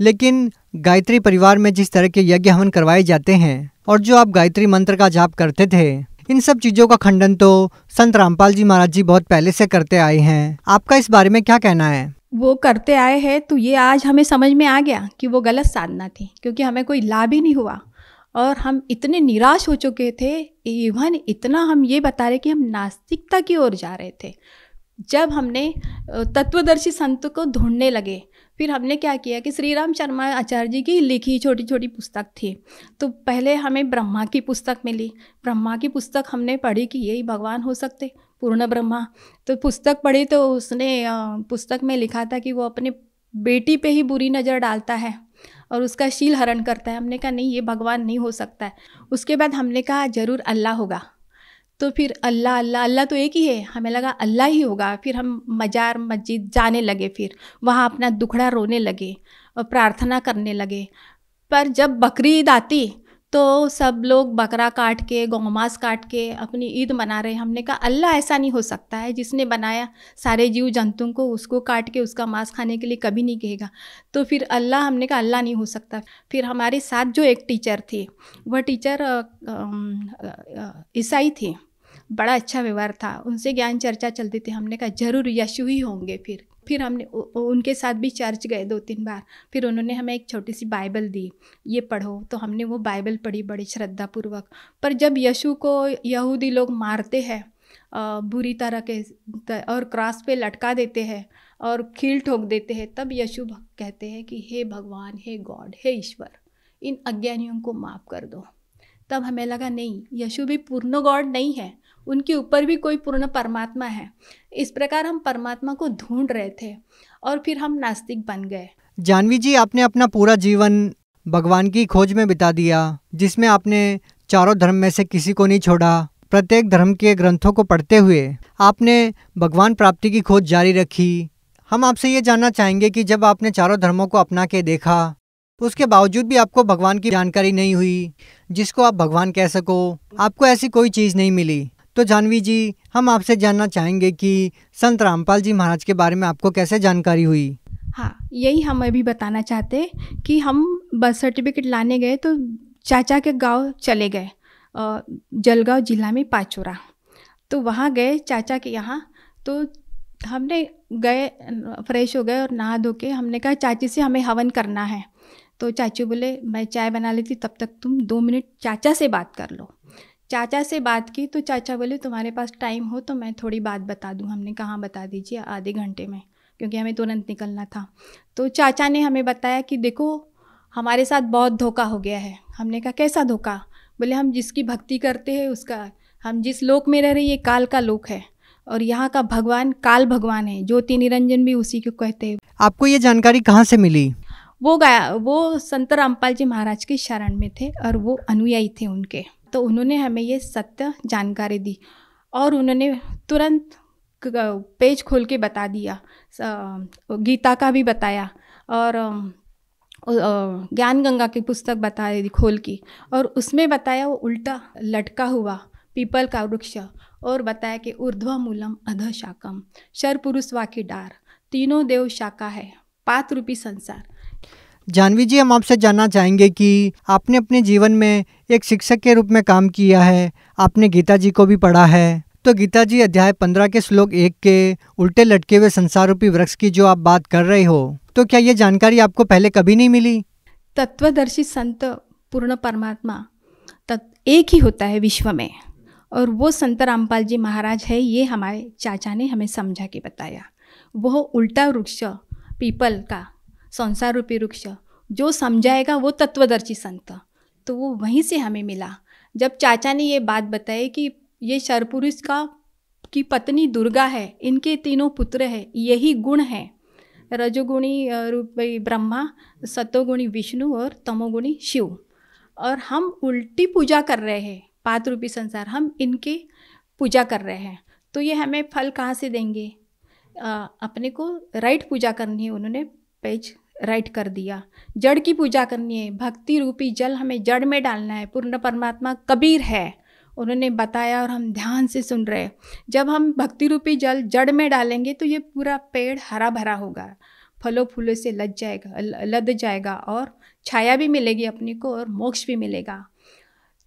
लेकिन गायत्री परिवार में जिस तरह के यज्ञ हवन करवाए जाते हैं और जो आप गायत्री मंत्र का जाप करते थे इन सब चीज़ों का खंडन तो संत रामपाल जी महाराज जी बहुत पहले से करते आए हैं आपका इस बारे में क्या कहना है वो करते आए हैं तो ये आज हमें समझ में आ गया कि वो गलत साधना थी क्योंकि हमें कोई लाभ ही नहीं हुआ और हम इतने निराश हो चुके थे इवन इतना हम ये बता रहे कि हम नास्तिकता की ओर जा रहे थे जब हमने तत्वदर्शी संत को ढूंढने लगे फिर हमने क्या किया कि श्री राम शर्मा आचार्य जी की लिखी छोटी छोटी पुस्तक थी तो पहले हमें ब्रह्मा की पुस्तक मिली ब्रह्मा की पुस्तक हमने पढ़ी कि यही भगवान हो सकते पूर्ण ब्रह्मा तो पुस्तक पढ़ी तो उसने पुस्तक में लिखा था कि वो अपने बेटी पे ही बुरी नज़र डालता है और उसका शील हरण करता है हमने कहा नहीं ये भगवान नहीं हो सकता है उसके बाद हमने कहा ज़रूर अल्लाह होगा तो फिर अल्लाह अल्लाह अल्लाह तो एक ही है हमें लगा अल्लाह ही होगा फिर हम मज़ार मस्जिद जाने लगे फिर वहाँ अपना दुखड़ा रोने लगे और प्रार्थना करने लगे पर जब बकरीद आती तो सब लोग बकरा काट के गौ मांस काट के अपनी ईद मना रहे हमने कहा अल्लाह ऐसा नहीं हो सकता है जिसने बनाया सारे जीव जंतुओं को उसको काट के उसका मांस खाने के लिए कभी नहीं कहेगा तो फिर अल्लाह हमने कहा अल्लाह नहीं हो सकता फिर हमारे साथ जो एक टीचर थी वह टीचर ईसाई थे बड़ा अच्छा व्यवहार था उनसे ज्ञान चर्चा चलती थी हमने कहा जरूर यशु ही होंगे फिर फिर हमने उनके साथ भी चर्च गए दो तीन बार फिर उन्होंने हमें एक छोटी सी बाइबल दी ये पढ़ो तो हमने वो बाइबल पढ़ी बड़ी श्रद्धापूर्वक पर जब यशु को यहूदी लोग मारते हैं बुरी तरह के और क्रॉस पे लटका देते हैं और खील ठोक देते हैं तब यशु कहते हैं कि हे भगवान हे गॉड हे ईश्वर इन अज्ञानियों को माफ़ कर दो तब हमें लगा नहीं यशु भी पूर्ण गॉड नहीं है उनके ऊपर भी कोई पूर्ण परमात्मा है इस प्रकार हम परमात्मा को ढूंढ रहे थे और फिर हम नास्तिक बन गए जानवी जी आपने अपना पूरा जीवन भगवान की खोज में बिता दिया जिसमें आपने चारों धर्म में से किसी को नहीं छोड़ा प्रत्येक धर्म के ग्रंथों को पढ़ते हुए आपने भगवान प्राप्ति की खोज जारी रखी हम आपसे ये जानना चाहेंगे कि जब आपने चारों धर्मों को अपना के देखा उसके बावजूद भी आपको भगवान की जानकारी नहीं हुई जिसको आप भगवान कह सको आपको ऐसी कोई चीज़ नहीं मिली तो जानवी जी हम आपसे जानना चाहेंगे कि संत रामपाल जी महाराज के बारे में आपको कैसे जानकारी हुई हाँ यही हम अभी बताना चाहते कि हम बर्थ सर्टिफिकेट लाने गए तो चाचा के गांव चले गए जलगांव जिला में पाचोरा तो वहाँ गए चाचा के यहाँ तो हमने गए फ्रेश हो गए और नहा धो के हमने कहा चाची से हमें हवन करना है तो चाची बोले मैं चाय बना लेती तब तक तुम दो मिनट चाचा से बात कर लो चाचा से बात की तो चाचा बोले तुम्हारे पास टाइम हो तो मैं थोड़ी बात बता दूँ हमने कहाँ बता दीजिए आधे घंटे में क्योंकि हमें तुरंत निकलना था तो चाचा ने हमें बताया कि देखो हमारे साथ बहुत धोखा हो गया है हमने कहा कैसा धोखा बोले हम जिसकी भक्ति करते हैं उसका हम जिस लोक में रह रहे ये काल का लोक है और यहाँ का भगवान काल भगवान है ज्योति निरंजन भी उसी को कहते हैं आपको ये जानकारी कहाँ से मिली वो गया वो संत रामपाल जी महाराज के शरण में थे और वो अनुयायी थे उनके तो उन्होंने हमें ये सत्य जानकारी दी और उन्होंने तुरंत पेज खोल के बता दिया गीता का भी बताया और ज्ञान गंगा की पुस्तक बता दी खोल की और उसमें बताया वो उल्टा लटका हुआ पीपल का वृक्ष और बताया कि ऊर्ध्व मूलम अध शाकम शर पुरुष वाकी डार तीनों देव शाखा है पात्र रूपी संसार जानवी जी हम आपसे जानना चाहेंगे कि आपने अपने जीवन में एक शिक्षक के रूप में काम किया है आपने गीता जी को भी पढ़ा है तो गीता जी अध्याय पंद्रह के श्लोक एक के उल्टे लटके हुए संसार रूपी वृक्ष की जो आप बात कर रहे हो तो क्या ये जानकारी आपको पहले कभी नहीं मिली तत्वदर्शी संत पूर्ण परमात्मा तत् एक ही होता है विश्व में और वो संत रामपाल जी महाराज है ये हमारे चाचा ने हमें समझा के बताया वह उल्टा वृक्ष पीपल का संसार रूपी वृक्ष जो समझाएगा वो तत्वदर्शी संत तो वो वहीं से हमें मिला जब चाचा ने ये बात बताई कि ये शरपुरुष का की पत्नी दुर्गा है इनके तीनों पुत्र है यही गुण है रजोगुणी रूप ब्रह्मा सतोगुणी विष्णु और तमोगुणी शिव और हम उल्टी पूजा कर रहे हैं पात रूपी संसार हम इनके पूजा कर रहे हैं तो ये हमें फल कहाँ से देंगे आ, अपने को राइट पूजा करनी है उन्होंने पेज राइट कर दिया जड़ की पूजा करनी है भक्ति रूपी जल हमें जड़ में डालना है पूर्ण परमात्मा कबीर है उन्होंने बताया और हम ध्यान से सुन रहे जब हम भक्ति रूपी जल जड़ में डालेंगे तो ये पूरा पेड़ हरा भरा होगा फलों फूलों से लद जाएगा लद जाएगा और छाया भी मिलेगी अपने को और मोक्ष भी मिलेगा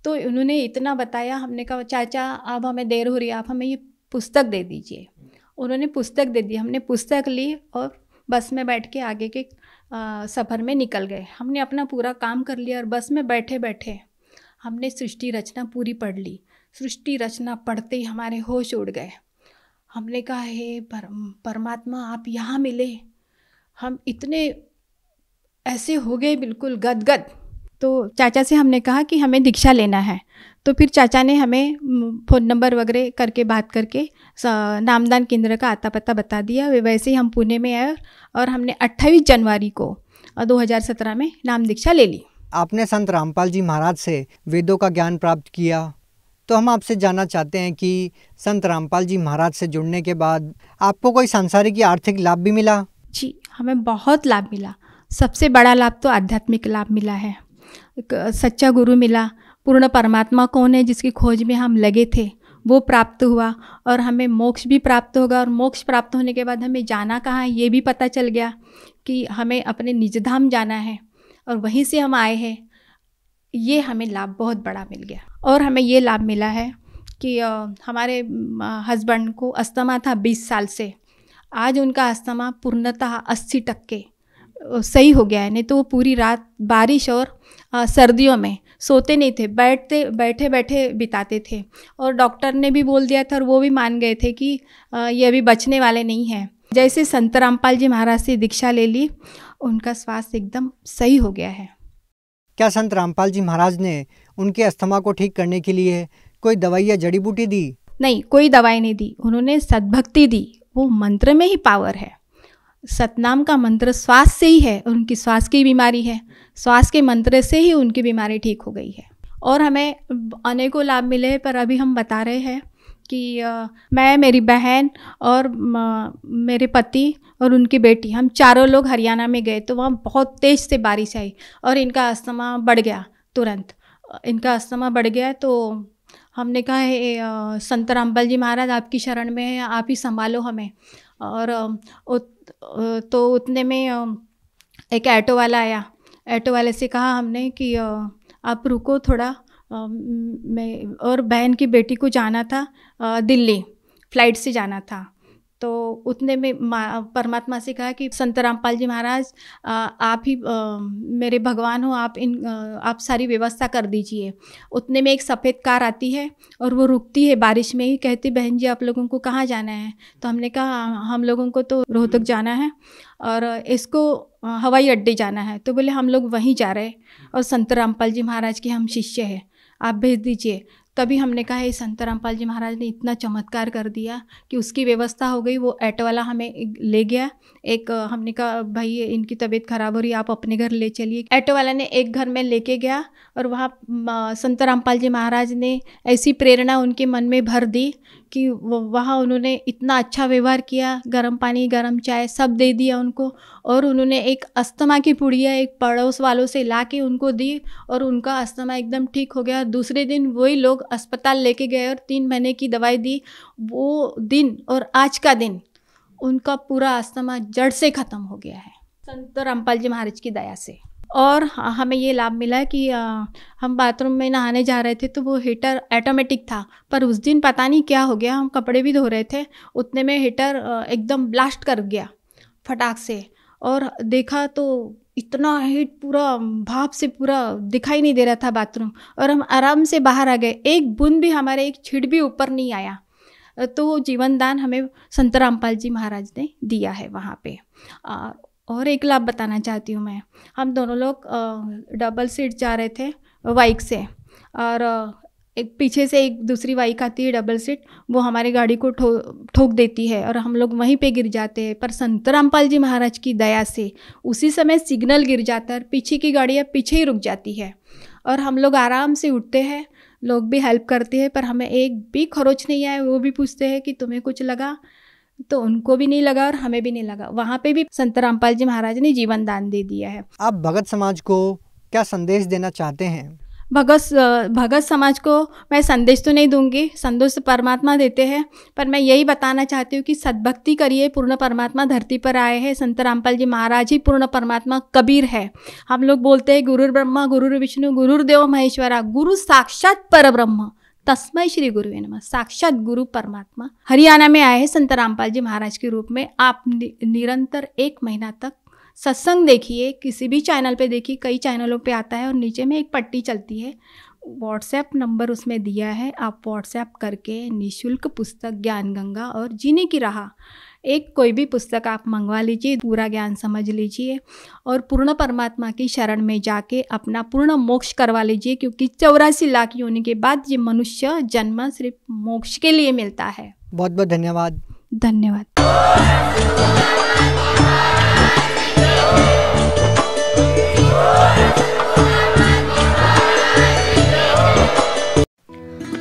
तो उन्होंने इतना बताया हमने कहा चाचा अब हमें देर हो रही है आप हमें ये पुस्तक दे दीजिए उन्होंने पुस्तक दे दी हमने पुस्तक ली और बस में बैठ के आगे के सफ़र में निकल गए हमने अपना पूरा काम कर लिया और बस में बैठे बैठे हमने सृष्टि रचना पूरी पढ़ ली सृष्टि रचना पढ़ते ही हमारे होश उड़ गए हमने कहा हे पर, परमात्मा आप यहाँ मिले हम इतने ऐसे हो गए बिल्कुल गदगद तो चाचा से हमने कहा कि हमें दीक्षा लेना है तो फिर चाचा ने हमें फ़ोन नंबर वगैरह करके बात करके नामदान केंद्र का आता पता बता दिया वैसे ही हम पुणे में आए और हमने 28 जनवरी को 2017 में नाम दीक्षा ले ली आपने संत रामपाल जी महाराज से वेदों का ज्ञान प्राप्त किया तो हम आपसे जानना चाहते हैं कि संत रामपाल जी महाराज से जुड़ने के बाद आपको कोई सांसारिक या आर्थिक लाभ भी मिला जी हमें बहुत लाभ मिला सबसे बड़ा लाभ तो आध्यात्मिक लाभ मिला है एक सच्चा गुरु मिला पूर्ण परमात्मा कौन है जिसकी खोज में हम लगे थे वो प्राप्त हुआ और हमें मोक्ष भी प्राप्त होगा और मोक्ष प्राप्त होने के बाद हमें जाना कहाँ है ये भी पता चल गया कि हमें अपने निजधाम जाना है और वहीं से हम आए हैं ये हमें लाभ बहुत बड़ा मिल गया और हमें ये लाभ मिला है कि हमारे हस्बैंड को अस्थमा था 20 साल से आज उनका अस्थमा पूर्णतः अस्सी टक्के सही हो गया है नहीं तो वो पूरी रात बारिश और सर्दियों में सोते नहीं थे बैठते बैठे बैठे बिताते थे और डॉक्टर ने भी बोल दिया था और वो भी मान गए थे कि ये अभी बचने वाले नहीं हैं जैसे संत रामपाल जी महाराज से दीक्षा ले ली उनका स्वास्थ्य एकदम सही हो गया है क्या संत रामपाल जी महाराज ने उनके अस्थमा को ठीक करने के लिए कोई दवाई या जड़ी बूटी दी नहीं कोई दवाई नहीं दी उन्होंने सद्भक्ति दी वो मंत्र में ही पावर है सतनाम का मंत्र श्वास से ही है उनकी श्वास की बीमारी है श्वास के मंत्र से ही उनकी बीमारी ठीक हो गई है और हमें अनेकों लाभ मिले पर अभी हम बता रहे हैं कि आ, मैं मेरी बहन और म, मेरे पति और उनकी बेटी हम चारों लोग हरियाणा में गए तो वहाँ बहुत तेज़ से बारिश आई और इनका अस्थमा बढ़ गया तुरंत इनका अस्थमा बढ़ गया तो हमने कहा है संत रामपाल जी महाराज आपकी शरण में है आप ही संभालो हमें और उत, तो उतने में एक ऑटो वाला आया ऑटो वाले से कहा हमने कि आप रुको थोड़ा मैं और बहन की बेटी को जाना था दिल्ली फ्लाइट से जाना था तो उतने में परमात्मा से कहा कि संत रामपाल जी महाराज आप ही आ, मेरे भगवान हो आप इन आप सारी व्यवस्था कर दीजिए उतने में एक सफ़ेद कार आती है और वो रुकती है बारिश में ही कहती बहन जी आप लोगों को कहाँ जाना है तो हमने कहा हम लोगों को तो रोहतक जाना है और इसको हवाई अड्डे जाना है तो बोले हम लोग वहीं जा रहे हैं और संत रामपाल जी महाराज के हम शिष्य हैं आप भेज दीजिए तभी हमने कहा ये संत रामपाल जी महाराज ने इतना चमत्कार कर दिया कि उसकी व्यवस्था हो गई वो ऐटो वाला हमें ले गया एक हमने कहा भाई इनकी तबीयत खराब हो रही आप अपने घर ले चलिए ऐटो वाला ने एक घर में लेके गया और वहाँ संत रामपाल जी महाराज ने ऐसी प्रेरणा उनके मन में भर दी कि वहाँ उन्होंने इतना अच्छा व्यवहार किया गर्म पानी गर्म चाय सब दे दिया उनको और उन्होंने एक अस्थमा की पुड़िया एक पड़ोस वालों से ला के उनको दी और उनका अस्थमा एकदम ठीक हो गया दूसरे दिन वही लोग अस्पताल लेके गए और तीन महीने की दवाई दी वो दिन और आज का दिन उनका पूरा अस्थमा जड़ से ख़त्म हो गया है संत रामपाल जी महाराज की दया से और हमें ये लाभ मिला कि हम बाथरूम में नहाने जा रहे थे तो वो हीटर ऑटोमेटिक था पर उस दिन पता नहीं क्या हो गया हम कपड़े भी धो रहे थे उतने में हीटर एकदम ब्लास्ट कर गया फटाक से और देखा तो इतना हीट पूरा भाप से पूरा दिखाई नहीं दे रहा था बाथरूम और हम आराम से बाहर आ गए एक बूंद भी हमारे एक छिट भी ऊपर नहीं आया तो वो जीवनदान हमें संत रामपाल जी महाराज ने दिया है वहाँ पे आ, और एक लाभ बताना चाहती हूँ मैं हम दोनों लोग डबल सीट जा रहे थे बाइक से और एक पीछे से एक दूसरी बाइक आती है डबल सीट वो हमारे गाड़ी को ठो ठोक देती है और हम लोग वहीं पे गिर जाते हैं पर संत रामपाल जी महाराज की दया से उसी समय सिग्नल गिर जाता है पीछे की गाड़ियाँ पीछे ही रुक जाती है और हम लोग आराम से उठते हैं लोग भी हेल्प करते हैं पर हमें एक भी खरोच नहीं आया वो भी पूछते हैं कि तुम्हें कुछ लगा तो उनको भी नहीं लगा और हमें भी नहीं लगा वहाँ पे भी संत रामपाल जी महाराज ने जीवन दान दे दिया है आप भगत समाज को क्या संदेश देना चाहते हैं भगत भगत समाज को मैं संदेश तो नहीं दूंगी संदेश तो परमात्मा देते हैं पर मैं यही बताना चाहती हूँ कि सद्भक्ति करिए पूर्ण परमात्मा धरती पर आए हैं संत रामपाल जी महाराज ही पूर्ण परमात्मा कबीर है हम लोग बोलते हैं गुरुर ब्रह्मा गुरुर विष्णु गुरुर्देव महेश्वरा गुरु साक्षात पर ब्रह्म तस्मय श्री गुरुवे नम साक्षात गुरु परमात्मा हरियाणा में आए हैं संत रामपाल जी महाराज के रूप में आप निरंतर एक महीना तक सत्संग देखिए किसी भी चैनल पे देखिए कई चैनलों पे आता है और नीचे में एक पट्टी चलती है व्हाट्सएप नंबर उसमें दिया है आप व्हाट्सएप करके निशुल्क पुस्तक ज्ञान गंगा और जीने की राह एक कोई भी पुस्तक आप मंगवा लीजिए पूरा ज्ञान समझ लीजिए और पूर्ण परमात्मा की शरण में जाके अपना पूर्ण मोक्ष करवा लीजिए क्योंकि चौरासी लाख होने के बाद ये मनुष्य जन्म सिर्फ मोक्ष के लिए मिलता है बहुत बहुत धन्यवाद धन्यवाद